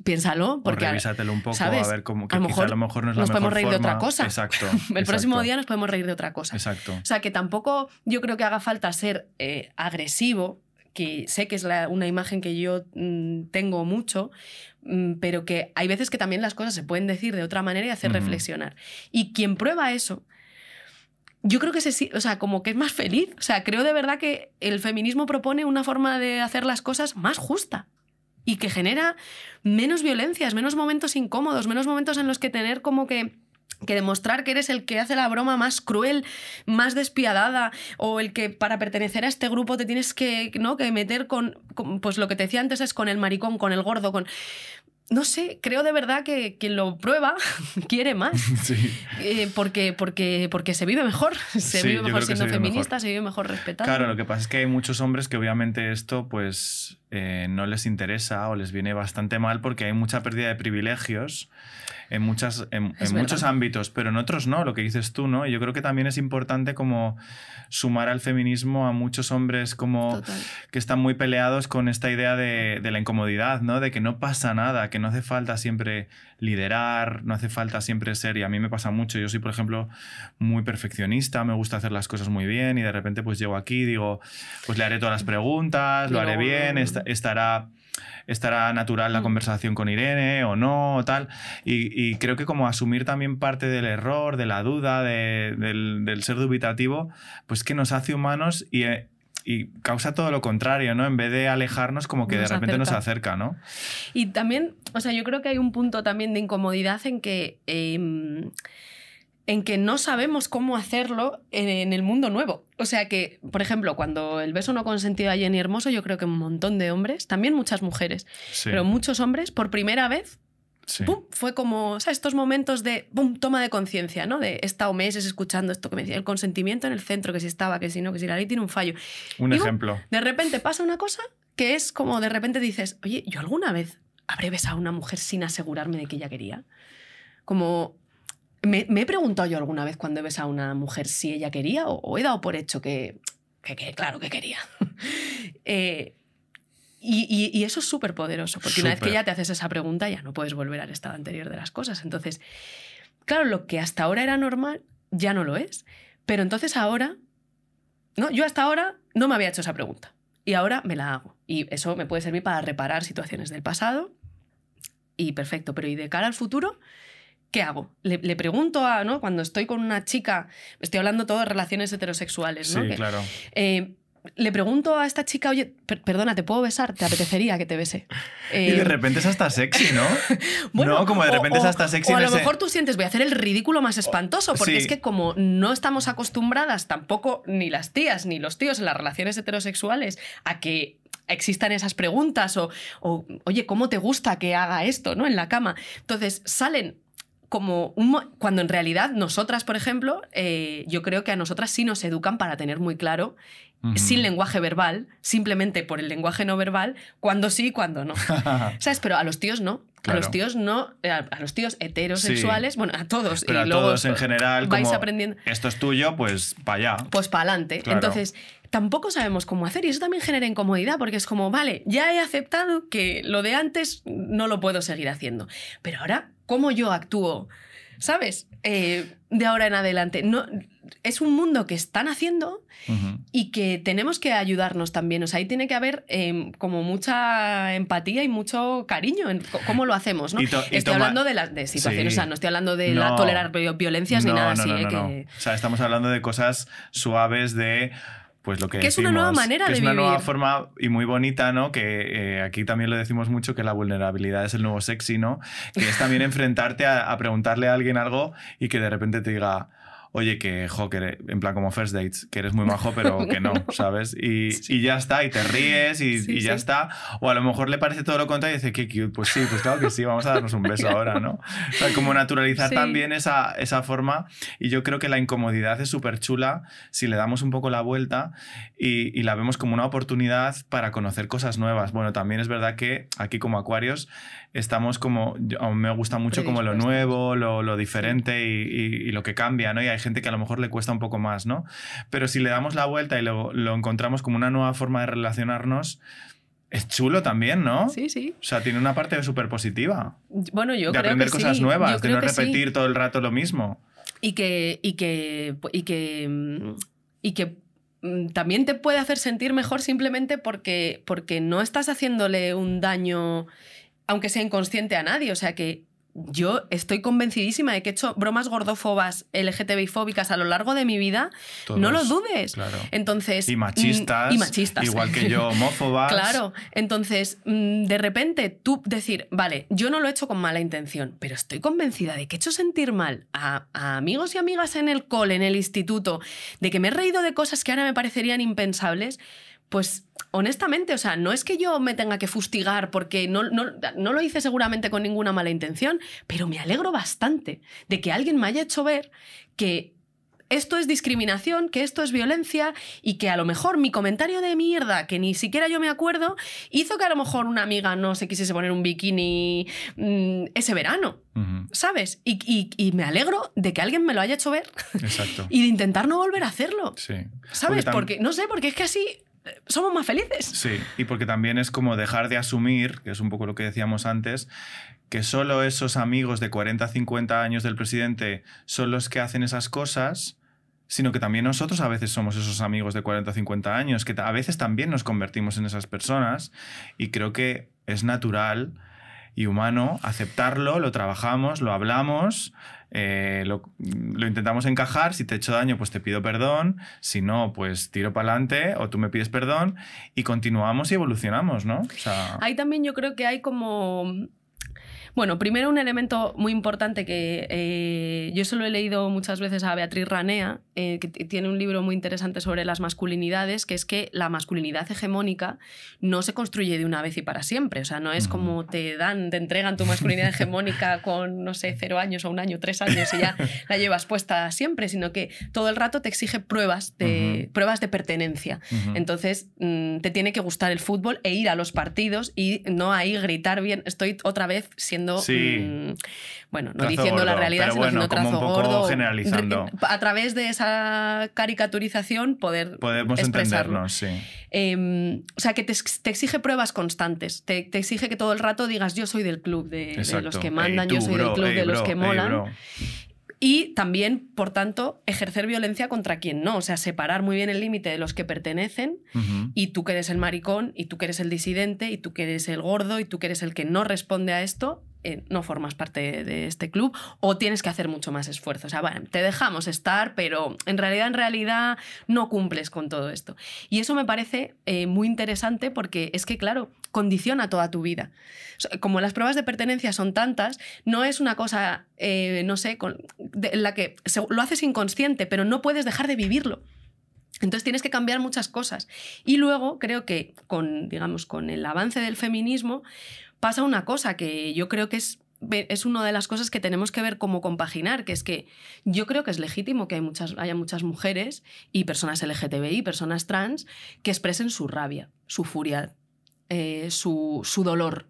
piénsalo, porque. un poco, a ver cómo. Que a, lo mejor, a lo mejor la nos podemos reír de otra cosa. Exacto. [LAUGHS] El próximo día nos podemos reír de otra cosa. Exacto. O sea, que tampoco yo creo que haga falta ser eh, agresivo, que sé que es una imagen que yo mm, tengo mucho, mm, pero que hay veces que también las cosas se pueden decir de otra manera y hacer reflexionar. Y quien prueba eso yo creo que se, o sea, como que es más feliz. O sea, creo de verdad que el feminismo propone una forma de hacer las cosas más justa y que genera menos violencias, menos momentos incómodos, menos momentos en los que tener como que que demostrar que eres el que hace la broma más cruel, más despiadada, o el que para pertenecer a este grupo te tienes que, que meter con, pues lo que te decía antes es con el maricón, con el gordo, con no sé, creo de verdad que quien lo prueba [LAUGHS] quiere más. [LAUGHS] Sí. Eh, porque, porque, porque se vive mejor. [LAUGHS] Se vive mejor siendo feminista, se vive mejor respetando. Claro, lo que pasa es que hay muchos hombres que obviamente esto pues eh, no les interesa o les viene bastante mal porque hay mucha pérdida de privilegios en, en, muchos ámbitos, pero en otros no, lo que dices tú, ¿no? Y yo creo que también es importante como sumar al feminismo a muchos hombres como que están muy peleados con esta idea de, de la incomodidad, ¿no? De que no pasa nada, que no hace falta siempre liderar, no hace falta siempre ser, y a mí me pasa mucho, yo soy, por ejemplo, muy perfeccionista, me gusta hacer las cosas muy bien y de repente pues llego aquí, digo, pues le haré todas las preguntas, lo haré bien, estará estará natural la mm. conversación con Irene o no, o tal. Y, creo que como asumir también parte del error, de la duda, del, ser dubitativo, pues que nos hace humanos y, eh, y causa todo lo contrario, ¿no? En vez de alejarnos, como que de repente nos acerca, ¿no? Y también, o sea, yo creo que hay un punto también de incomodidad en que... Em, en que no sabemos cómo hacerlo en el mundo nuevo. O sea que, por ejemplo, cuando el beso no consentido a Jenny Hermoso, yo creo que un montón de hombres, también muchas mujeres, pero muchos hombres, por primera vez fue como, ¿sabes? Estos momentos de ¡pum! toma de conciencia, ¿no? De he estado meses escuchando esto que me decía, el consentimiento en el centro, que si estaba, que si no, que si la ley tiene un fallo. Un ejemplo. de repente pasa una cosa que es como de repente dices, oye, yo alguna vez habré besado a una mujer sin asegurarme de que ella quería. Como, ¿me, he preguntado yo alguna vez cuando he besado a una mujer si ella quería o, he dado por hecho que, que, que claro que quería? [LAUGHS] eh, y, eso es súper poderoso, porque una vez que ya te haces esa pregunta, ya no puedes volver al estado anterior de las cosas. Entonces, claro, lo que hasta ahora era normal, ya no lo es. Pero entonces ahora, no, yo hasta ahora no me había hecho esa pregunta. Y ahora me la hago. Y eso me puede servir para reparar situaciones del pasado. Y perfecto, pero ¿y de cara al futuro? ¿qué hago? Le, pregunto a, ¿no? Cuando estoy con una chica, estoy hablando todo de relaciones heterosexuales, ¿no? Sí, claro. Eh, le pregunto a esta chica, oye, perdona, ¿te puedo besar? ¿Te apetecería que te bese? [LAUGHS] Y de eh, repente es hasta sexy, ¿no? [LAUGHS] no, como de repente es hasta sexy. O a lo mejor tú sientes, voy a hacer el ridículo más espantoso, porque es que como no estamos acostumbradas tampoco ni las tías ni los tíos en las relaciones heterosexuales a que existan esas preguntas o, oye, ¿cómo te gusta que haga esto ¿no? en la cama? Entonces salen como un, cuando en realidad nosotras, por ejemplo, eh, yo creo que a nosotras sí nos educan para tener muy claro sin lenguaje verbal, simplemente por el lenguaje no verbal, cuando sí y cuando no. [LAUGHS] ¿Sabes? Pero a los tíos no. A los tíos no, eh, a los tíos heterosexuales, bueno, a todos. Pero a todos en general, aprendiendo. Esto es tuyo, pues para allá. Pues para adelante. Entonces, tampoco sabemos cómo hacer y eso también genera incomodidad porque es como, vale, ya he aceptado que lo de antes no lo puedo seguir haciendo, pero ahora, ¿cómo yo actúo? ¿Sabes? Eh, de ahora en adelante. No, es un mundo que están haciendo y que tenemos que ayudarnos también. O sea, ahí tiene que haber eh, como mucha empatía y mucho cariño en cómo lo hacemos. ¿no? estoy hablando de las situaciones, o sea, no estoy hablando de tolerar violencias ni nada así. ¿eh? que... O sea, estamos hablando de cosas suaves de pues lo que, es una nueva manera de vivir es una nueva forma y muy bonita no que eh, aquí también lo decimos mucho que la vulnerabilidad es el nuevo sexy no que es también [LAUGHS] enfrentarte a, preguntarle a alguien algo y que de repente te diga oye, que, jo, en plan como first dates, que eres muy majo, pero que no, [LAUGHS] ¿sabes? Y, ya está, y te ríes y, ya está. O a lo mejor le parece todo lo contrario y dice, qué cute, pues sí, pues claro que sí, vamos a darnos un beso ahora, ¿no? O sea, como naturalizar también esa, esa forma. Y yo creo que la incomodidad es súper chula si le damos un poco la vuelta y, y la vemos como una oportunidad para conocer cosas nuevas. Bueno, también es verdad que aquí como acuarios estamos como, mí me gusta mucho como lo nuevo, lo, diferente y, lo que cambia, ¿no? Y hay gente que a lo mejor le cuesta un poco más, ¿no? Pero si le damos la vuelta y lo, encontramos como una nueva forma de relacionarnos, es chulo también, ¿no? Sí, sí. O sea, tiene una parte súper positiva. Bueno, yo de aprender cosas nuevas, de no repetir todo el rato lo mismo. Y que, y que, y que, y que mm, también te puede hacer sentir mejor simplemente porque, porque no estás haciéndole un daño aunque sea inconsciente, a nadie. O sea que yo estoy convencidísima de que he hecho bromas gordófobas, LGTBI fóbicas a lo largo de mi vida. no lo dudes. Entonces, y mm, machistas. Y Igual que yo, homófobas. [LAUGHS] claro. Entonces, mm, de repente, tú decir, vale, yo no lo he hecho con mala intención, pero estoy convencida de que he hecho sentir mal a, a amigos y amigas en el cole, en el instituto, de que me he reído de cosas que ahora me parecerían impensables pues honestamente, o sea, no es que yo me tenga que fustigar porque no, lo hice seguramente con ninguna mala intención, pero me alegro bastante de que alguien me haya hecho ver que esto es discriminación, que esto es violencia y que a lo mejor mi comentario de mierda, que ni siquiera yo me acuerdo, hizo que a lo mejor una amiga no se quisiese poner un bikini mm, ese verano, ¿sabes? Y, me alegro de que alguien me lo haya hecho ver Exacto. [LAUGHS] y de intentar no volver a hacerlo, sí. ¿sabes? porque, no sé, porque es que así somos más felices. Sí, y porque también es como dejar de asumir, que es un poco lo que decíamos antes, que solo esos amigos de 40, 50 años del presidente son los que hacen esas cosas, sino que también nosotros a veces somos esos amigos de 40, 50 años, que a veces también nos convertimos en esas personas y creo que es natural y humano aceptarlo, lo trabajamos, lo hablamos, eh, lo, intentamos encajar, si te he hecho daño pues te pido perdón, si no pues tiro para adelante o tú me pides perdón y continuamos y evolucionamos, ¿no? Ahí también yo creo que hay como bueno, primero un elemento muy importante que eh, yo yo solo he leído muchas veces a Beatriz Ranea, eh, que tiene un libro muy interesante sobre las masculinidades, que es que la masculinidad hegemónica no se construye de una vez y para siempre. O sea, no es como mm. te dan, te entregan tu masculinidad hegemónica [LAUGHS] con, no sé, cero años o un año, tres años y ya la llevas puesta siempre, sino que todo el rato te exige pruebas de, pruebas de pertenencia. Entonces, mm, te tiene que gustar el fútbol e ir a los partidos y no ahí gritar bien, estoy otra vez siendo Mm, bueno, no diciendo la realidad, sino haciendo trazo gordo, generalizando. A través de esa caricaturización poder podemos entendernos, em, o sea, que te, exige pruebas constantes, te, exige que todo el rato digas yo soy del club de, los que mandan, yo soy del club de los que molan. y también, por tanto, ejercer violencia contra quien no. O sea, separar muy bien el límite de los que pertenecen y tú que eres el maricón, y tú que eres el disidente, y tú que eres el gordo, y tú que eres el que no responde a esto, eh, no formas parte de este club o tienes que hacer mucho más esfuerzo. O sea, te dejamos estar, pero en realidad, en realidad no cumples con todo esto. Y eso me parece eh, muy interesante porque es que, claro, condiciona toda tu vida. Como las pruebas de pertenencia son tantas, no es una cosa, eh, no sé, con, la que lo haces inconsciente, pero no puedes dejar de vivirlo. Entonces tienes que cambiar muchas cosas. Y luego creo que con, digamos, con el avance del feminismo, pasa una cosa que yo creo que es, es una de las cosas que tenemos que ver cómo compaginar, que es que yo creo que es legítimo que hay muchas, haya muchas mujeres y personas LGTBI, personas trans, que expresen su rabia, su furia, eh, su, su, dolor.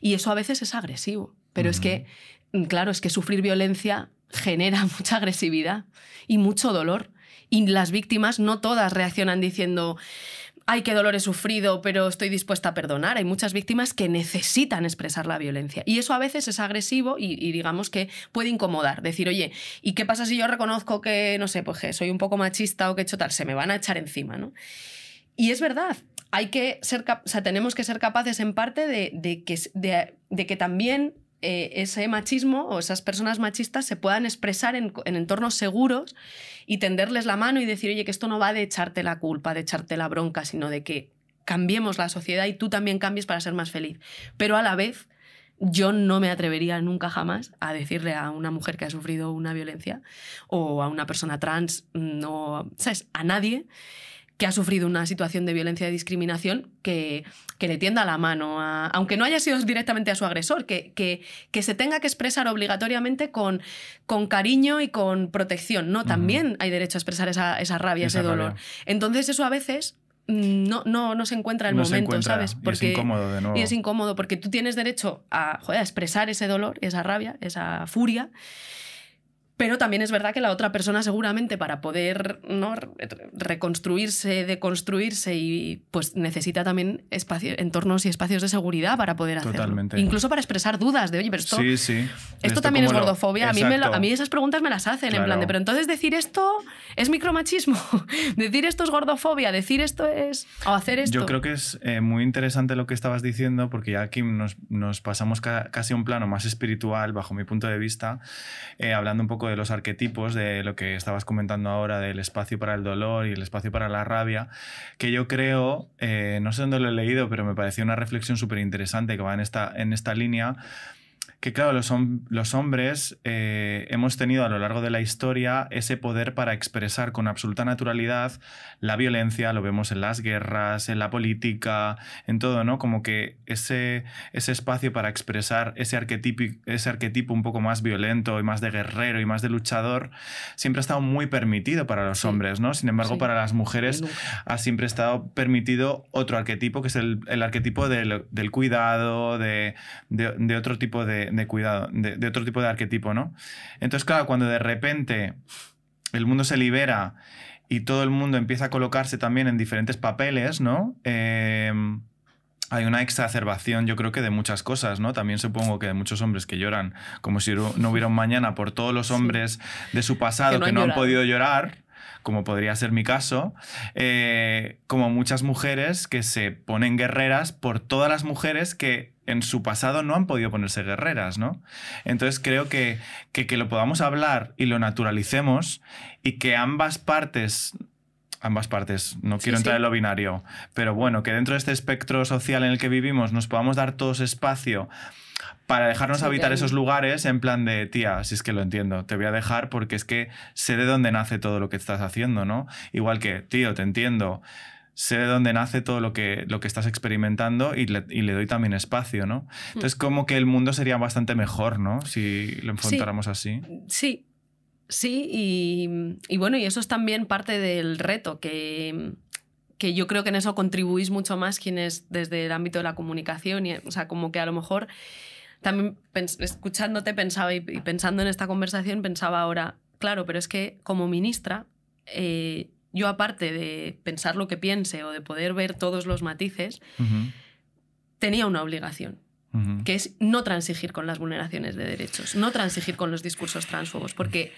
Y eso a veces es agresivo, pero es que, mm, claro, es que sufrir violencia genera [LAUGHS] mucha agresividad y mucho dolor. Y las víctimas no todas reaccionan diciendo, ay, qué dolor he sufrido, pero estoy dispuesta a perdonar. Hay muchas víctimas que necesitan expresar la violencia. Y eso a veces es agresivo y, digamos que puede incomodar. Decir, oye, ¿y qué pasa si yo reconozco que, no sé, pues soy un poco machista o que he hecho tal? Se me van a echar encima, ¿no? Y es verdad, hay que ser, tenemos que ser capaces en parte de, que, de que también eh, ese machismo o esas personas machistas se puedan expresar en, en, entornos seguros y tenderles la mano y decir, oye, que esto no va de echarte la culpa, de echarte la bronca, sino de que cambiemos la sociedad y tú también cambies para ser más feliz. Pero a la vez, yo no me atrevería nunca jamás a decirle a una mujer que ha sufrido una violencia o a una persona trans, mm, no, ¿sabes? A nadie que ha sufrido una situación de violencia y discriminación que, que le tienda la mano, aunque no haya sido directamente a su agresor, que, que, se tenga que expresar obligatoriamente con, con cariño y con protección. No, también hay derecho a expresar esa, esa rabia, ese dolor. Entonces eso a veces mm, no, no, no, se encuentra el momento, ¿sabes? Porque, y es incómodo de nuevo. es incómodo porque tú tienes derecho a, a expresar ese dolor, esa rabia, esa furia. Pero también es verdad que la otra persona seguramente para poder reconstruirse, deconstruirse y pues necesita también espacio, entornos y espacios de seguridad para poder hacerlo. Totalmente. Incluso para expresar dudas de, oye, pero esto, sí, sí. esto, también es gordofobia. A, mí esas preguntas me las hacen en plan de, pero entonces decir esto es micromachismo, [LAUGHS] decir esto es gordofobia, decir esto es... o hacer esto. Yo creo que es eh, muy interesante lo que estabas diciendo porque ya aquí nos, pasamos casi a un plano más espiritual bajo mi punto de vista, eh, hablando un poco de los arquetipos, de lo que estabas comentando ahora, del espacio para el dolor y el espacio para la rabia, que yo creo, eh, no sé dónde lo he leído, pero me pareció una reflexión súper interesante que va en esta, en esta línea que claro, los, hombres eh, hemos tenido a lo largo de la historia ese poder para expresar con absoluta naturalidad la violencia, lo vemos en las guerras, en la política, en todo, ¿no? Como que ese, ese espacio para expresar ese arquetipo, ese arquetipo un poco más violento y más de guerrero y más de luchador, siempre ha estado muy permitido para los hombres, ¿no? Sin embargo, para las mujeres ha siempre estado permitido otro arquetipo, que es el, arquetipo del, cuidado, de otro tipo de, de, cuidado, de, otro tipo de arquetipo, ¿no? Entonces, claro, cuando de repente el mundo se libera y todo el mundo empieza a colocarse también en diferentes papeles, ¿no? Em, hay una exacerbación, yo creo que de muchas cosas, ¿no? También supongo que de muchos hombres que lloran, como si no hubiera un mañana por todos los hombres de su pasado que no, han podido llorar, como podría ser mi caso, eh, como muchas mujeres que se ponen guerreras por todas las mujeres que en su pasado no han podido ponerse guerreras, ¿no? Entonces creo que, que, lo podamos hablar y lo naturalicemos y que ambas partes ambas partes. No quiero entrar en lo binario, pero bueno, que dentro de este espectro social en el que vivimos nos podamos dar todos espacio para dejarnos habitar esos lugares en plan de, tía, si es que lo entiendo, te voy a dejar porque es que sé de dónde nace todo lo que estás haciendo, ¿no? Igual que, tío, te entiendo sé de dónde nace todo lo que, lo que estás experimentando y le, doy también espacio, ¿no? Mm. Entonces, como que el mundo sería bastante mejor, ¿no? Si lo enfrentáramos así. Sí, sí, y, bueno, y eso es también parte del reto, que, que, yo creo que en eso contribuís mucho más quienes desde el ámbito de la comunicación, y, o sea, como que a lo mejor también escuchándote pensaba y, pensando en esta conversación pensaba ahora, claro, pero es que como ministra... Eh, yo aparte de pensar lo que piense o de poder ver todos los matices, tenía una obligación, que es no transigir con las vulneraciones de derechos, no transigir con los discursos transfobos, porque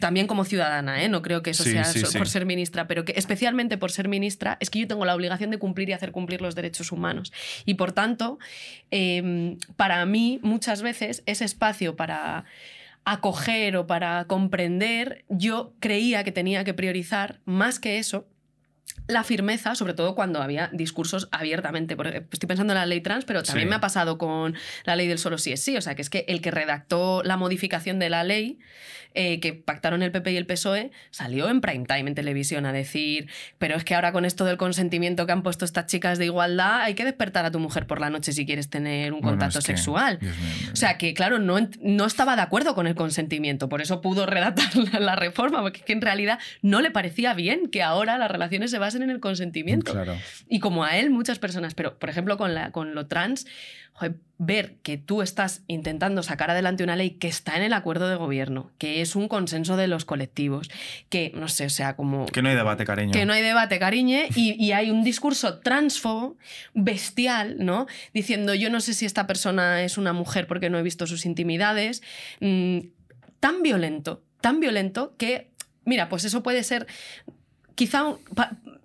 también como ciudadana, ¿eh? no creo que eso sea por ser ministra, pero que especialmente por ser ministra es que yo tengo la obligación de cumplir y hacer cumplir los derechos humanos. Y por tanto, em, para mí muchas veces ese espacio para acoger o para comprender, yo creía que tenía que priorizar más que eso la firmeza, sobre todo cuando había discursos abiertamente. Porque estoy pensando en la ley trans, pero también me ha pasado con la ley del solo sí es sí. O sea, que es que el que redactó la modificación de la ley eh, que pactaron el PP y el PSOE salió en prime time en televisión a decir: Pero es que ahora con esto del consentimiento que han puesto estas chicas de igualdad, hay que despertar a tu mujer por la noche si quieres tener un contacto sexual. O sea, que claro, no, no estaba de acuerdo con el consentimiento. Por eso pudo redactar [LAUGHS] la, reforma, porque es que en realidad no le parecía bien que ahora las relaciones se basen en el consentimiento. Claro. Y como a él, muchas personas, pero por ejemplo con, la, con lo trans, ver que tú estás intentando sacar adelante una ley que está en el acuerdo de gobierno, que es un consenso de los colectivos, que no sé, o sea, como... Que no hay debate, cariño. Que no hay debate, cariño, y, hay un discurso transfobo, bestial, ¿no? Diciendo, yo no sé si esta persona es una mujer porque no he visto sus intimidades, mm, tan violento, tan violento que, mira, pues eso puede ser quizá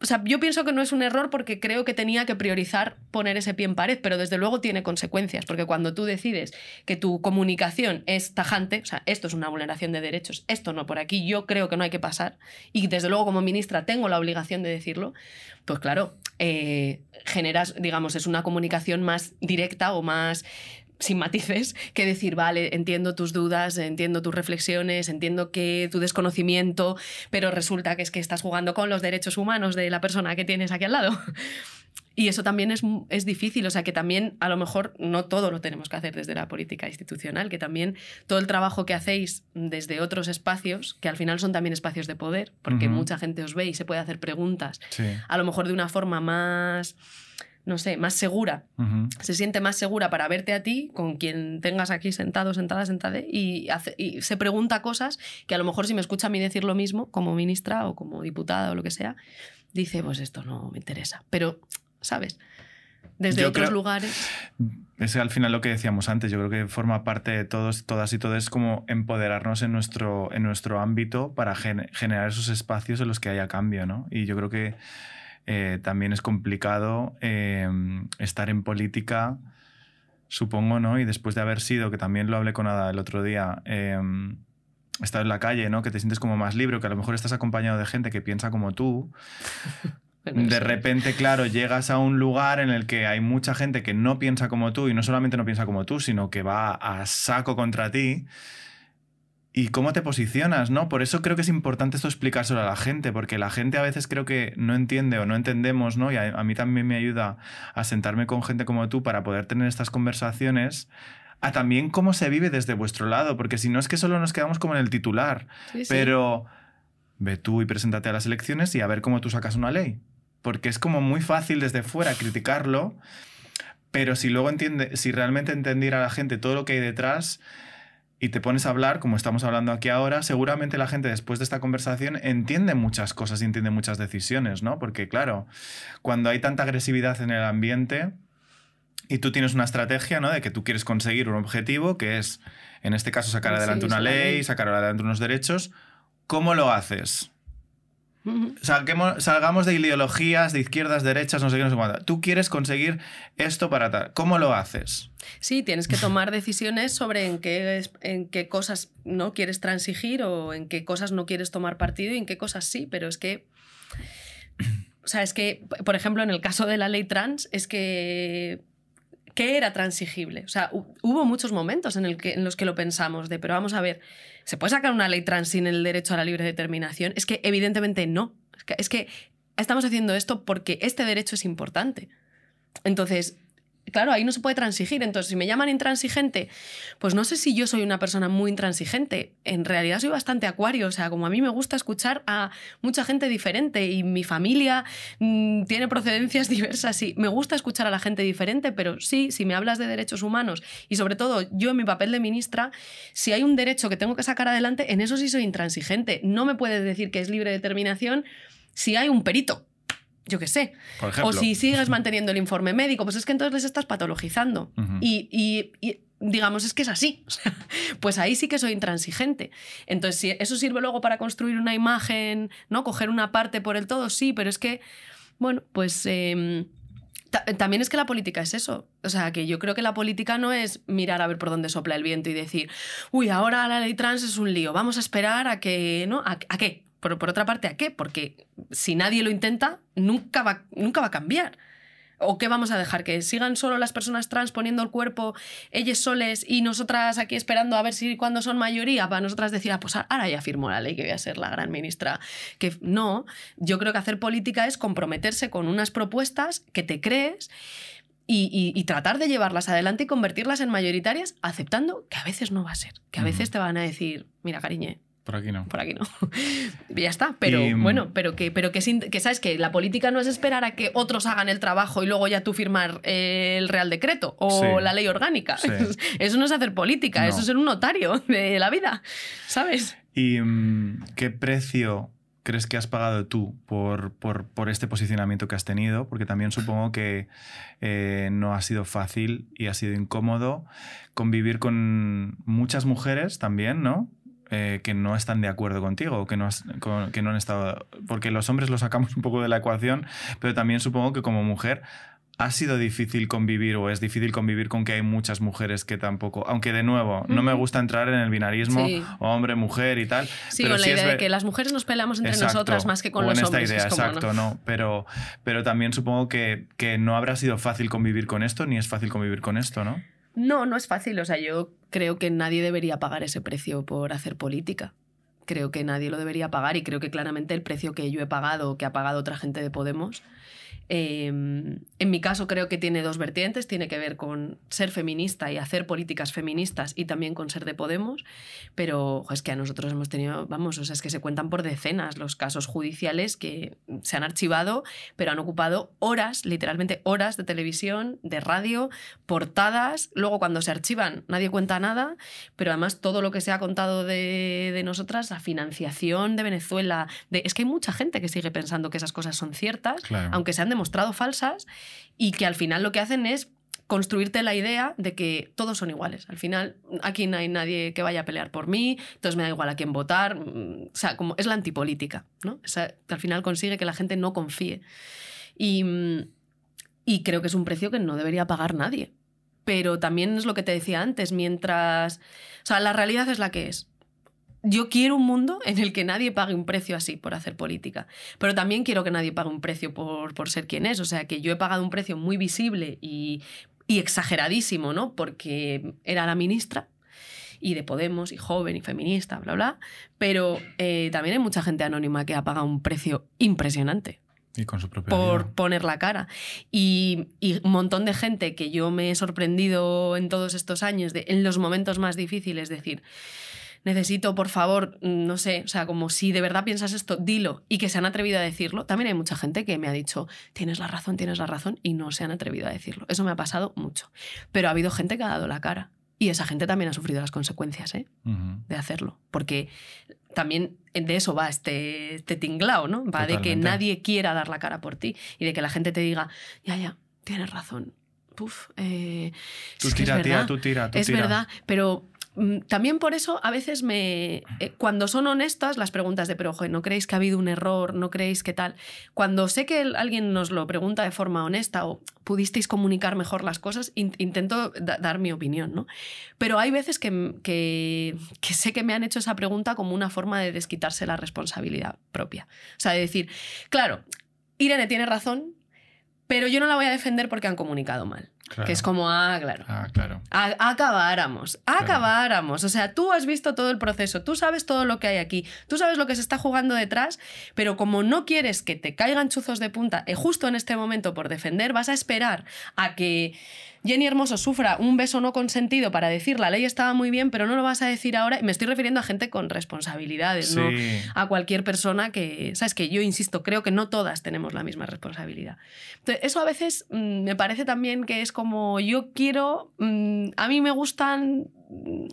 o sea, yo pienso que no es un error porque creo que tenía que priorizar poner ese pie en pared, pero desde luego tiene consecuencias, porque cuando tú decides que tu comunicación es tajante, o sea, esto es una vulneración de derechos, esto no por aquí, yo creo que no hay que pasar, y desde luego como ministra tengo la obligación de decirlo, pues claro, eh, generas, digamos, es una comunicación más directa o más sin matices que decir, vale, entiendo tus dudas, entiendo tus reflexiones, entiendo que tu desconocimiento, pero resulta que es que estás jugando con los derechos humanos de la persona que tienes aquí al lado. Y eso también es, difícil, o sea que también a lo mejor no todo lo tenemos que hacer desde la política institucional, que también todo el trabajo que hacéis desde otros espacios, que al final son también espacios de poder, porque mucha gente os ve y se puede hacer preguntas, a lo mejor de una forma más no sé, más segura. Se siente más segura para verte a ti, con quien tengas aquí sentado, sentada, sentada, y, se pregunta cosas que a lo mejor si me escucha a mí decir lo mismo, como ministra o como diputada o lo que sea, dice, pues esto no me interesa. Pero, ¿sabes? Desde otros lugares. Es al final lo que decíamos antes. Yo creo que forma parte de todos, todas y es como empoderarnos en nuestro, en nuestro ámbito para generar esos espacios en los que haya cambio, ¿no? Y yo creo que eh, también es complicado eh, estar en política, supongo, ¿no? Y después de haber sido, que también lo hablé con Ada el otro día, eh, estar en la calle, ¿no? Que te sientes como más libre, que a lo mejor estás acompañado de gente que piensa como tú. [LAUGHS] de repente, claro, llegas a un lugar en el que hay mucha gente que no piensa como tú y no solamente no piensa como tú, sino que va a saco contra ti y cómo te posicionas, ¿no? Por eso creo que es importante esto explicárselo a la gente, porque la gente a veces creo que no entiende o no entendemos, ¿no? Y a, mí también me ayuda a sentarme con gente como tú para poder tener estas conversaciones a también cómo se vive desde vuestro lado, porque si no es que solo nos quedamos como en el titular, pero ve tú y preséntate a las elecciones y a ver cómo tú sacas una ley, porque es como muy fácil desde fuera criticarlo, pero si luego entiende, si realmente entendiera a la gente todo lo que hay detrás, y te pones a hablar, como estamos hablando aquí ahora, seguramente la gente después de esta conversación entiende muchas cosas y entiende muchas decisiones, ¿no? Porque claro, cuando hay tanta agresividad en el ambiente y tú tienes una estrategia, ¿no? De que tú quieres conseguir un objetivo, que es, en este caso, sacar adelante una ley, sacar adelante unos derechos, ¿cómo lo haces? salgamos de ideologías de izquierdas, derechas, no sé qué, no sé Tú quieres conseguir esto para tal. ¿Cómo lo haces? Sí, tienes que tomar decisiones sobre en qué, en qué cosas no quieres transigir o en qué cosas no quieres tomar partido y en qué cosas sí, pero es que... O sea, es que, por ejemplo, en el caso de la ley trans, es que que era transigible? O sea, hubo muchos momentos en, los que lo pensamos de, pero vamos a ver, ¿se puede sacar una ley trans sin el derecho a la libre determinación? Es que evidentemente no. es que estamos haciendo esto porque este derecho es importante. Entonces, claro, ahí no se puede transigir. Entonces, si me llaman intransigente, pues no sé si yo soy una persona muy intransigente. En realidad soy bastante acuario, o sea, como a mí me gusta escuchar a mucha gente diferente y mi familia mm, tiene procedencias [LAUGHS] diversas y me gusta escuchar a la gente diferente, pero sí, si me hablas de derechos humanos y sobre todo yo en mi papel de ministra, si hay un derecho que tengo que sacar adelante, en eso sí soy intransigente. No me puedes decir que es libre determinación si hay un perito yo qué sé. O si sigues manteniendo el informe médico, pues es que entonces les estás patologizando. y, digamos, es que es así. [LAUGHS] pues ahí sí que soy intransigente. Entonces, si eso sirve luego para construir una imagen, ¿no? Coger una parte por el todo, sí, pero es que, bueno, pues... Em, también es que la política es eso. O sea, que yo creo que la política no es mirar a ver por dónde sopla el viento y decir, uy, ahora la ley trans es un lío, vamos a esperar a que, ¿no? a qué? Pero por otra parte, ¿a qué? Porque si nadie lo intenta, nunca va, nunca va a cambiar. ¿O qué vamos a dejar? ¿Que sigan solo las personas trans poniendo el cuerpo, ellas soles, y nosotras aquí esperando a ver si cuando son mayoría, para nosotras decir, ah, pues ahora ya firmó la ley que voy a ser la gran ministra? Que no, yo creo que hacer política es comprometerse con unas propuestas que te crees. Y, y, tratar de llevarlas adelante y convertirlas en mayoritarias, aceptando que a veces no va a ser, que a veces te van a decir, mira, cariñe, por aquí no. Por aquí no. [LAUGHS] ya está, pero mm, bueno, pero que, pero que, sabes que la política no es esperar a que otros hagan el trabajo y luego ya tú firmar eh, el Real Decreto o la ley orgánica. [LAUGHS] Eso no es hacer política, eso es ser un notario de la vida, ¿sabes? ¿Y mm, qué precio crees que has pagado tú por, por, este posicionamiento que has tenido? Porque también supongo que eh, no ha sido fácil y ha sido incómodo convivir con muchas mujeres también, ¿no? Eh, que no están de acuerdo contigo, que no, que no han estado... Porque los hombres lo sacamos un poco de la ecuación, pero también supongo que como mujer ha sido difícil convivir o es difícil convivir con que hay muchas mujeres que tampoco, aunque de nuevo, no me gusta entrar en el binarismo hombre, mujer y tal. Sí, con la idea de que las mujeres nos peleamos entre nosotras más que con los hombres. es como, exacto, ¿no? Pero, pero también supongo que, que no habrá sido fácil convivir con esto, ni es fácil convivir con esto, ¿no? No, no es fácil. O sea, yo creo que nadie debería pagar ese precio por hacer política. Creo que nadie lo debería pagar y creo que claramente el precio que yo he pagado que ha pagado otra gente de Podemos Em, en mi caso creo que tiene dos vertientes, tiene que ver con ser feminista y hacer políticas feministas y también con ser de Podemos, pero es que a nosotros hemos tenido, vamos, o sea, es que se cuentan por decenas los casos judiciales que se han archivado, pero han ocupado horas, literalmente horas de televisión, de radio, portadas, luego cuando se archivan nadie cuenta nada, pero además todo lo que se ha contado de, nosotras, la financiación de Venezuela, de, es que hay mucha gente que sigue pensando que esas cosas son ciertas, aunque aunque sean de mostrado falsas y que al final lo que hacen es construirte la idea de que todos son iguales. Al final, aquí no hay nadie que vaya a pelear por mí, entonces me da igual a quién votar. Mm, o sea, como es la antipolítica, ¿no? al final consigue que la gente no confíe. Y, mm, y creo que es un precio que no debería pagar nadie. Pero también es lo que te decía antes, mientras... O sea, la realidad es la que es yo quiero un mundo en el que nadie pague un precio así por hacer política, pero también quiero que nadie pague un precio por, por ser quien es. O sea, que yo he pagado un precio muy visible y, y exageradísimo, ¿no? Porque era la ministra y de Podemos y joven y feminista, bla, bla. Pero eh, también hay mucha gente anónima que ha pagado un precio impresionante. Y con su propia Por poner la cara. Y, y, un montón de gente que yo me he sorprendido en todos estos años, de, en los momentos más difíciles, decir, necesito, por favor, mm, no sé, o sea, como si de verdad piensas esto, dilo y que se han atrevido a decirlo. También hay mucha gente que me ha dicho, tienes la razón, tienes la razón y no se han atrevido a decirlo. Eso me ha pasado mucho. Pero ha habido gente que ha dado la cara y esa gente también ha sufrido las consecuencias ¿eh? de hacerlo. Porque también de eso va este, este tinglao, ¿no? Va de que nadie quiera dar la cara por ti y de que la gente te diga, ya, ya, tienes razón. Puf, tú es tira, es verdad, tú tira, Es verdad, pero Mm, también por eso a veces me... Eh, cuando son honestas las preguntas de, pero ojo, ¿no creéis que ha habido un error? ¿No creéis que tal? Cuando sé que alguien nos lo pregunta de forma honesta o pudisteis comunicar mejor las cosas, intento dar mi opinión, ¿no? Pero hay veces mm, que, que sé que me han hecho esa pregunta como una forma de desquitarse la responsabilidad propia. O sea, de decir, claro, Irene tiene razón, pero yo no la voy a defender porque han comunicado mal. Que es como, ah, claro. Ah, claro. acabáramos, acabáramos. O sea, tú has visto todo el proceso, tú sabes todo lo que hay aquí, tú sabes lo que se está jugando detrás, pero como no quieres que te caigan chuzos de punta eh, justo en este momento por defender, vas a esperar a que Jenny Hermoso sufra un beso no consentido para decir la ley estaba muy bien, pero no lo vas a decir ahora. Y Me estoy refiriendo a gente con responsabilidades, no a cualquier persona que, sabes que yo insisto, creo que no todas tenemos la misma responsabilidad. eso a veces mm, me parece también que es como yo quiero, mm, a mí me gustan... Mm,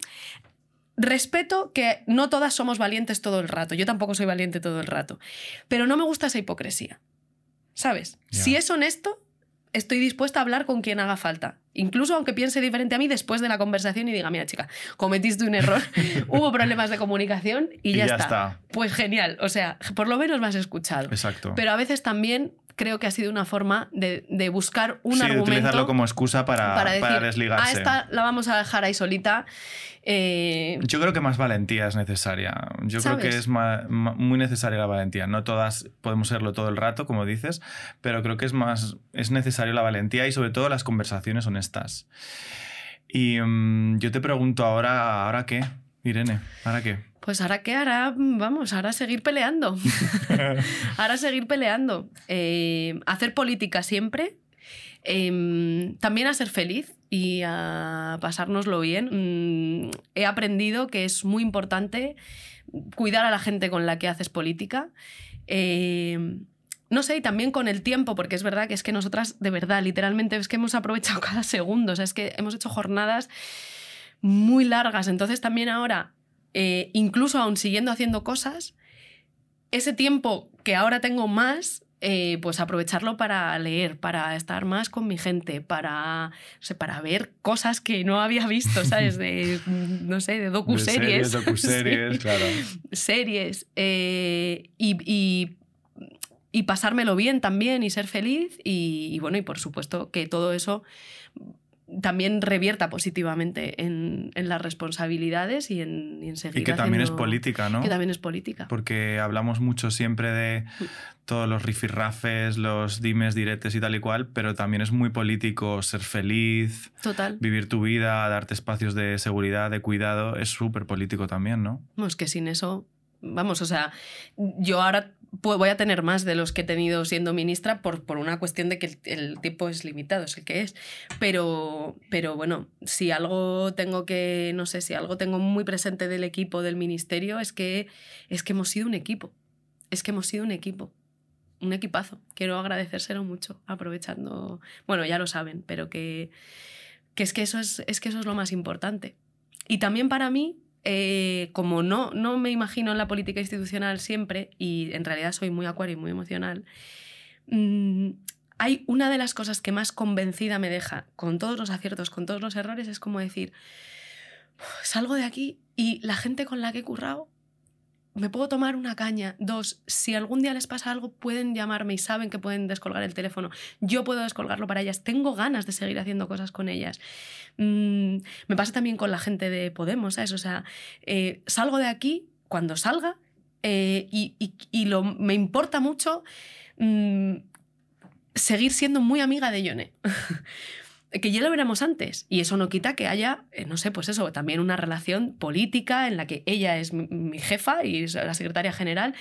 respeto que no todas somos valientes todo el rato, yo tampoco soy valiente todo el rato, pero no me gusta esa hipocresía, ¿sabes? Si es honesto, estoy dispuesta a hablar con quien haga falta. Incluso aunque piense diferente a mí después de la conversación y diga, mira chica, cometiste un error, [LAUGHS] hubo problemas de comunicación y, ya, está. está. Pues genial, o sea, por lo menos me has escuchado. Exacto. Pero a veces también creo que ha sido una forma de, buscar un sí, argumento. utilizarlo como excusa para, para, ah, desligarse. A esta la vamos a dejar ahí solita. Eh, yo creo que más valentía es necesaria. Yo creo que es muy necesaria la valentía. No todas podemos serlo todo el rato, como dices, pero creo que es más es necesario la valentía y sobre todo las conversaciones honestas. Y mm, yo te pregunto ahora, ¿ahora qué, Irene? ¿Ahora qué? pues ahora qué hará, vamos, ahora seguir peleando, [LAUGHS] ahora seguir peleando, eh, hacer política siempre, em, también a ser feliz y a pasárnoslo bien. Mm, he aprendido que es muy importante cuidar a la gente con la que haces política. Em, no sé, y también con el tiempo, porque es verdad que es que nosotras, de verdad, literalmente, es que hemos aprovechado [LAUGHS] cada segundo, o sea, es que hemos hecho jornadas muy largas. Entonces también ahora eh, incluso aún siguiendo haciendo cosas, ese tiempo que ahora tengo más, eh, pues aprovecharlo para leer, para estar más con mi gente, para, para ver cosas que no había visto, ¿sabes? De, mm, no sé, de docuseries. [LAUGHS] series, claro. Series. Eh, y, y, pasármelo bien también y ser feliz. y bueno, y por supuesto que todo eso también revierta positivamente en, las responsabilidades y en, y en seguir. Y que también es política, ¿no? Que también es política. Porque hablamos mucho siempre de mm. todos los rifirrafes, los dimes, directes y tal y cual, pero también es muy político ser feliz, Total. vivir tu vida, darte espacios de seguridad, de cuidado, es súper político también, ¿no? Pues que sin eso vamos, o sea, yo ahora voy a tener más de los que he tenido siendo ministra por, por una cuestión de que el, tiempo es limitado, es el que es. Pero, pero bueno, si algo tengo que, no sé, si algo tengo muy presente del equipo del ministerio es que, es que hemos sido un equipo, es que hemos sido un equipo, un equipazo. Quiero agradecérselo mucho, aprovechando, bueno, ya lo saben, pero que, que es que eso es, es que eso es lo más importante. Y también para mí eh, como no, no me imagino en la política institucional siempre, y en realidad soy muy acuario y muy emocional, mm, hay una de las cosas que más convencida me deja, con todos los aciertos, con todos los errores, es como decir, salgo de aquí y la gente con la que he currado me puedo tomar una caña. Dos, si algún día les pasa algo, pueden llamarme y saben que pueden descolgar el teléfono. Yo puedo descolgarlo para ellas. Tengo ganas de seguir haciendo cosas con ellas. Mm, me pasa también con la gente de Podemos, sea, eh, salgo de aquí cuando salga eh, y, lo, me importa mucho mm, seguir siendo muy amiga de Yone. [LAUGHS] que ya lo veremos antes. Y eso no quita que haya, eh, no sé, pues eso, también una relación política en la que ella es mi jefa y es la secretaria general.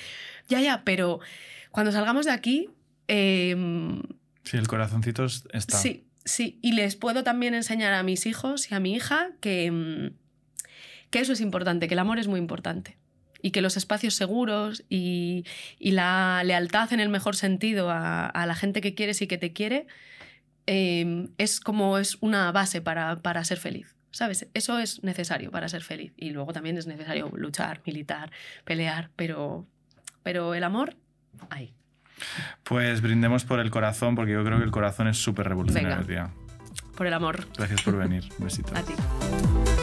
Ya, ya, pero cuando salgamos de aquí... Eh, sí, el corazoncito está. Sí, sí. Y les puedo también enseñar a mis hijos y a mi hija que, em, que eso es importante, que el amor es muy importante. Y que los espacios seguros y, la lealtad en el mejor sentido a la gente que quieres y que te quiere Em, es como es una base para, para ser feliz. ¿Sabes? Eso es necesario para ser feliz. Y luego también es necesario luchar, militar, pelear, pero, pero el amor, ahí. Pues brindemos por el corazón, porque yo creo que el corazón es súper revolucionario, Por el amor. Gracias por venir. Un [LAUGHS] A ti.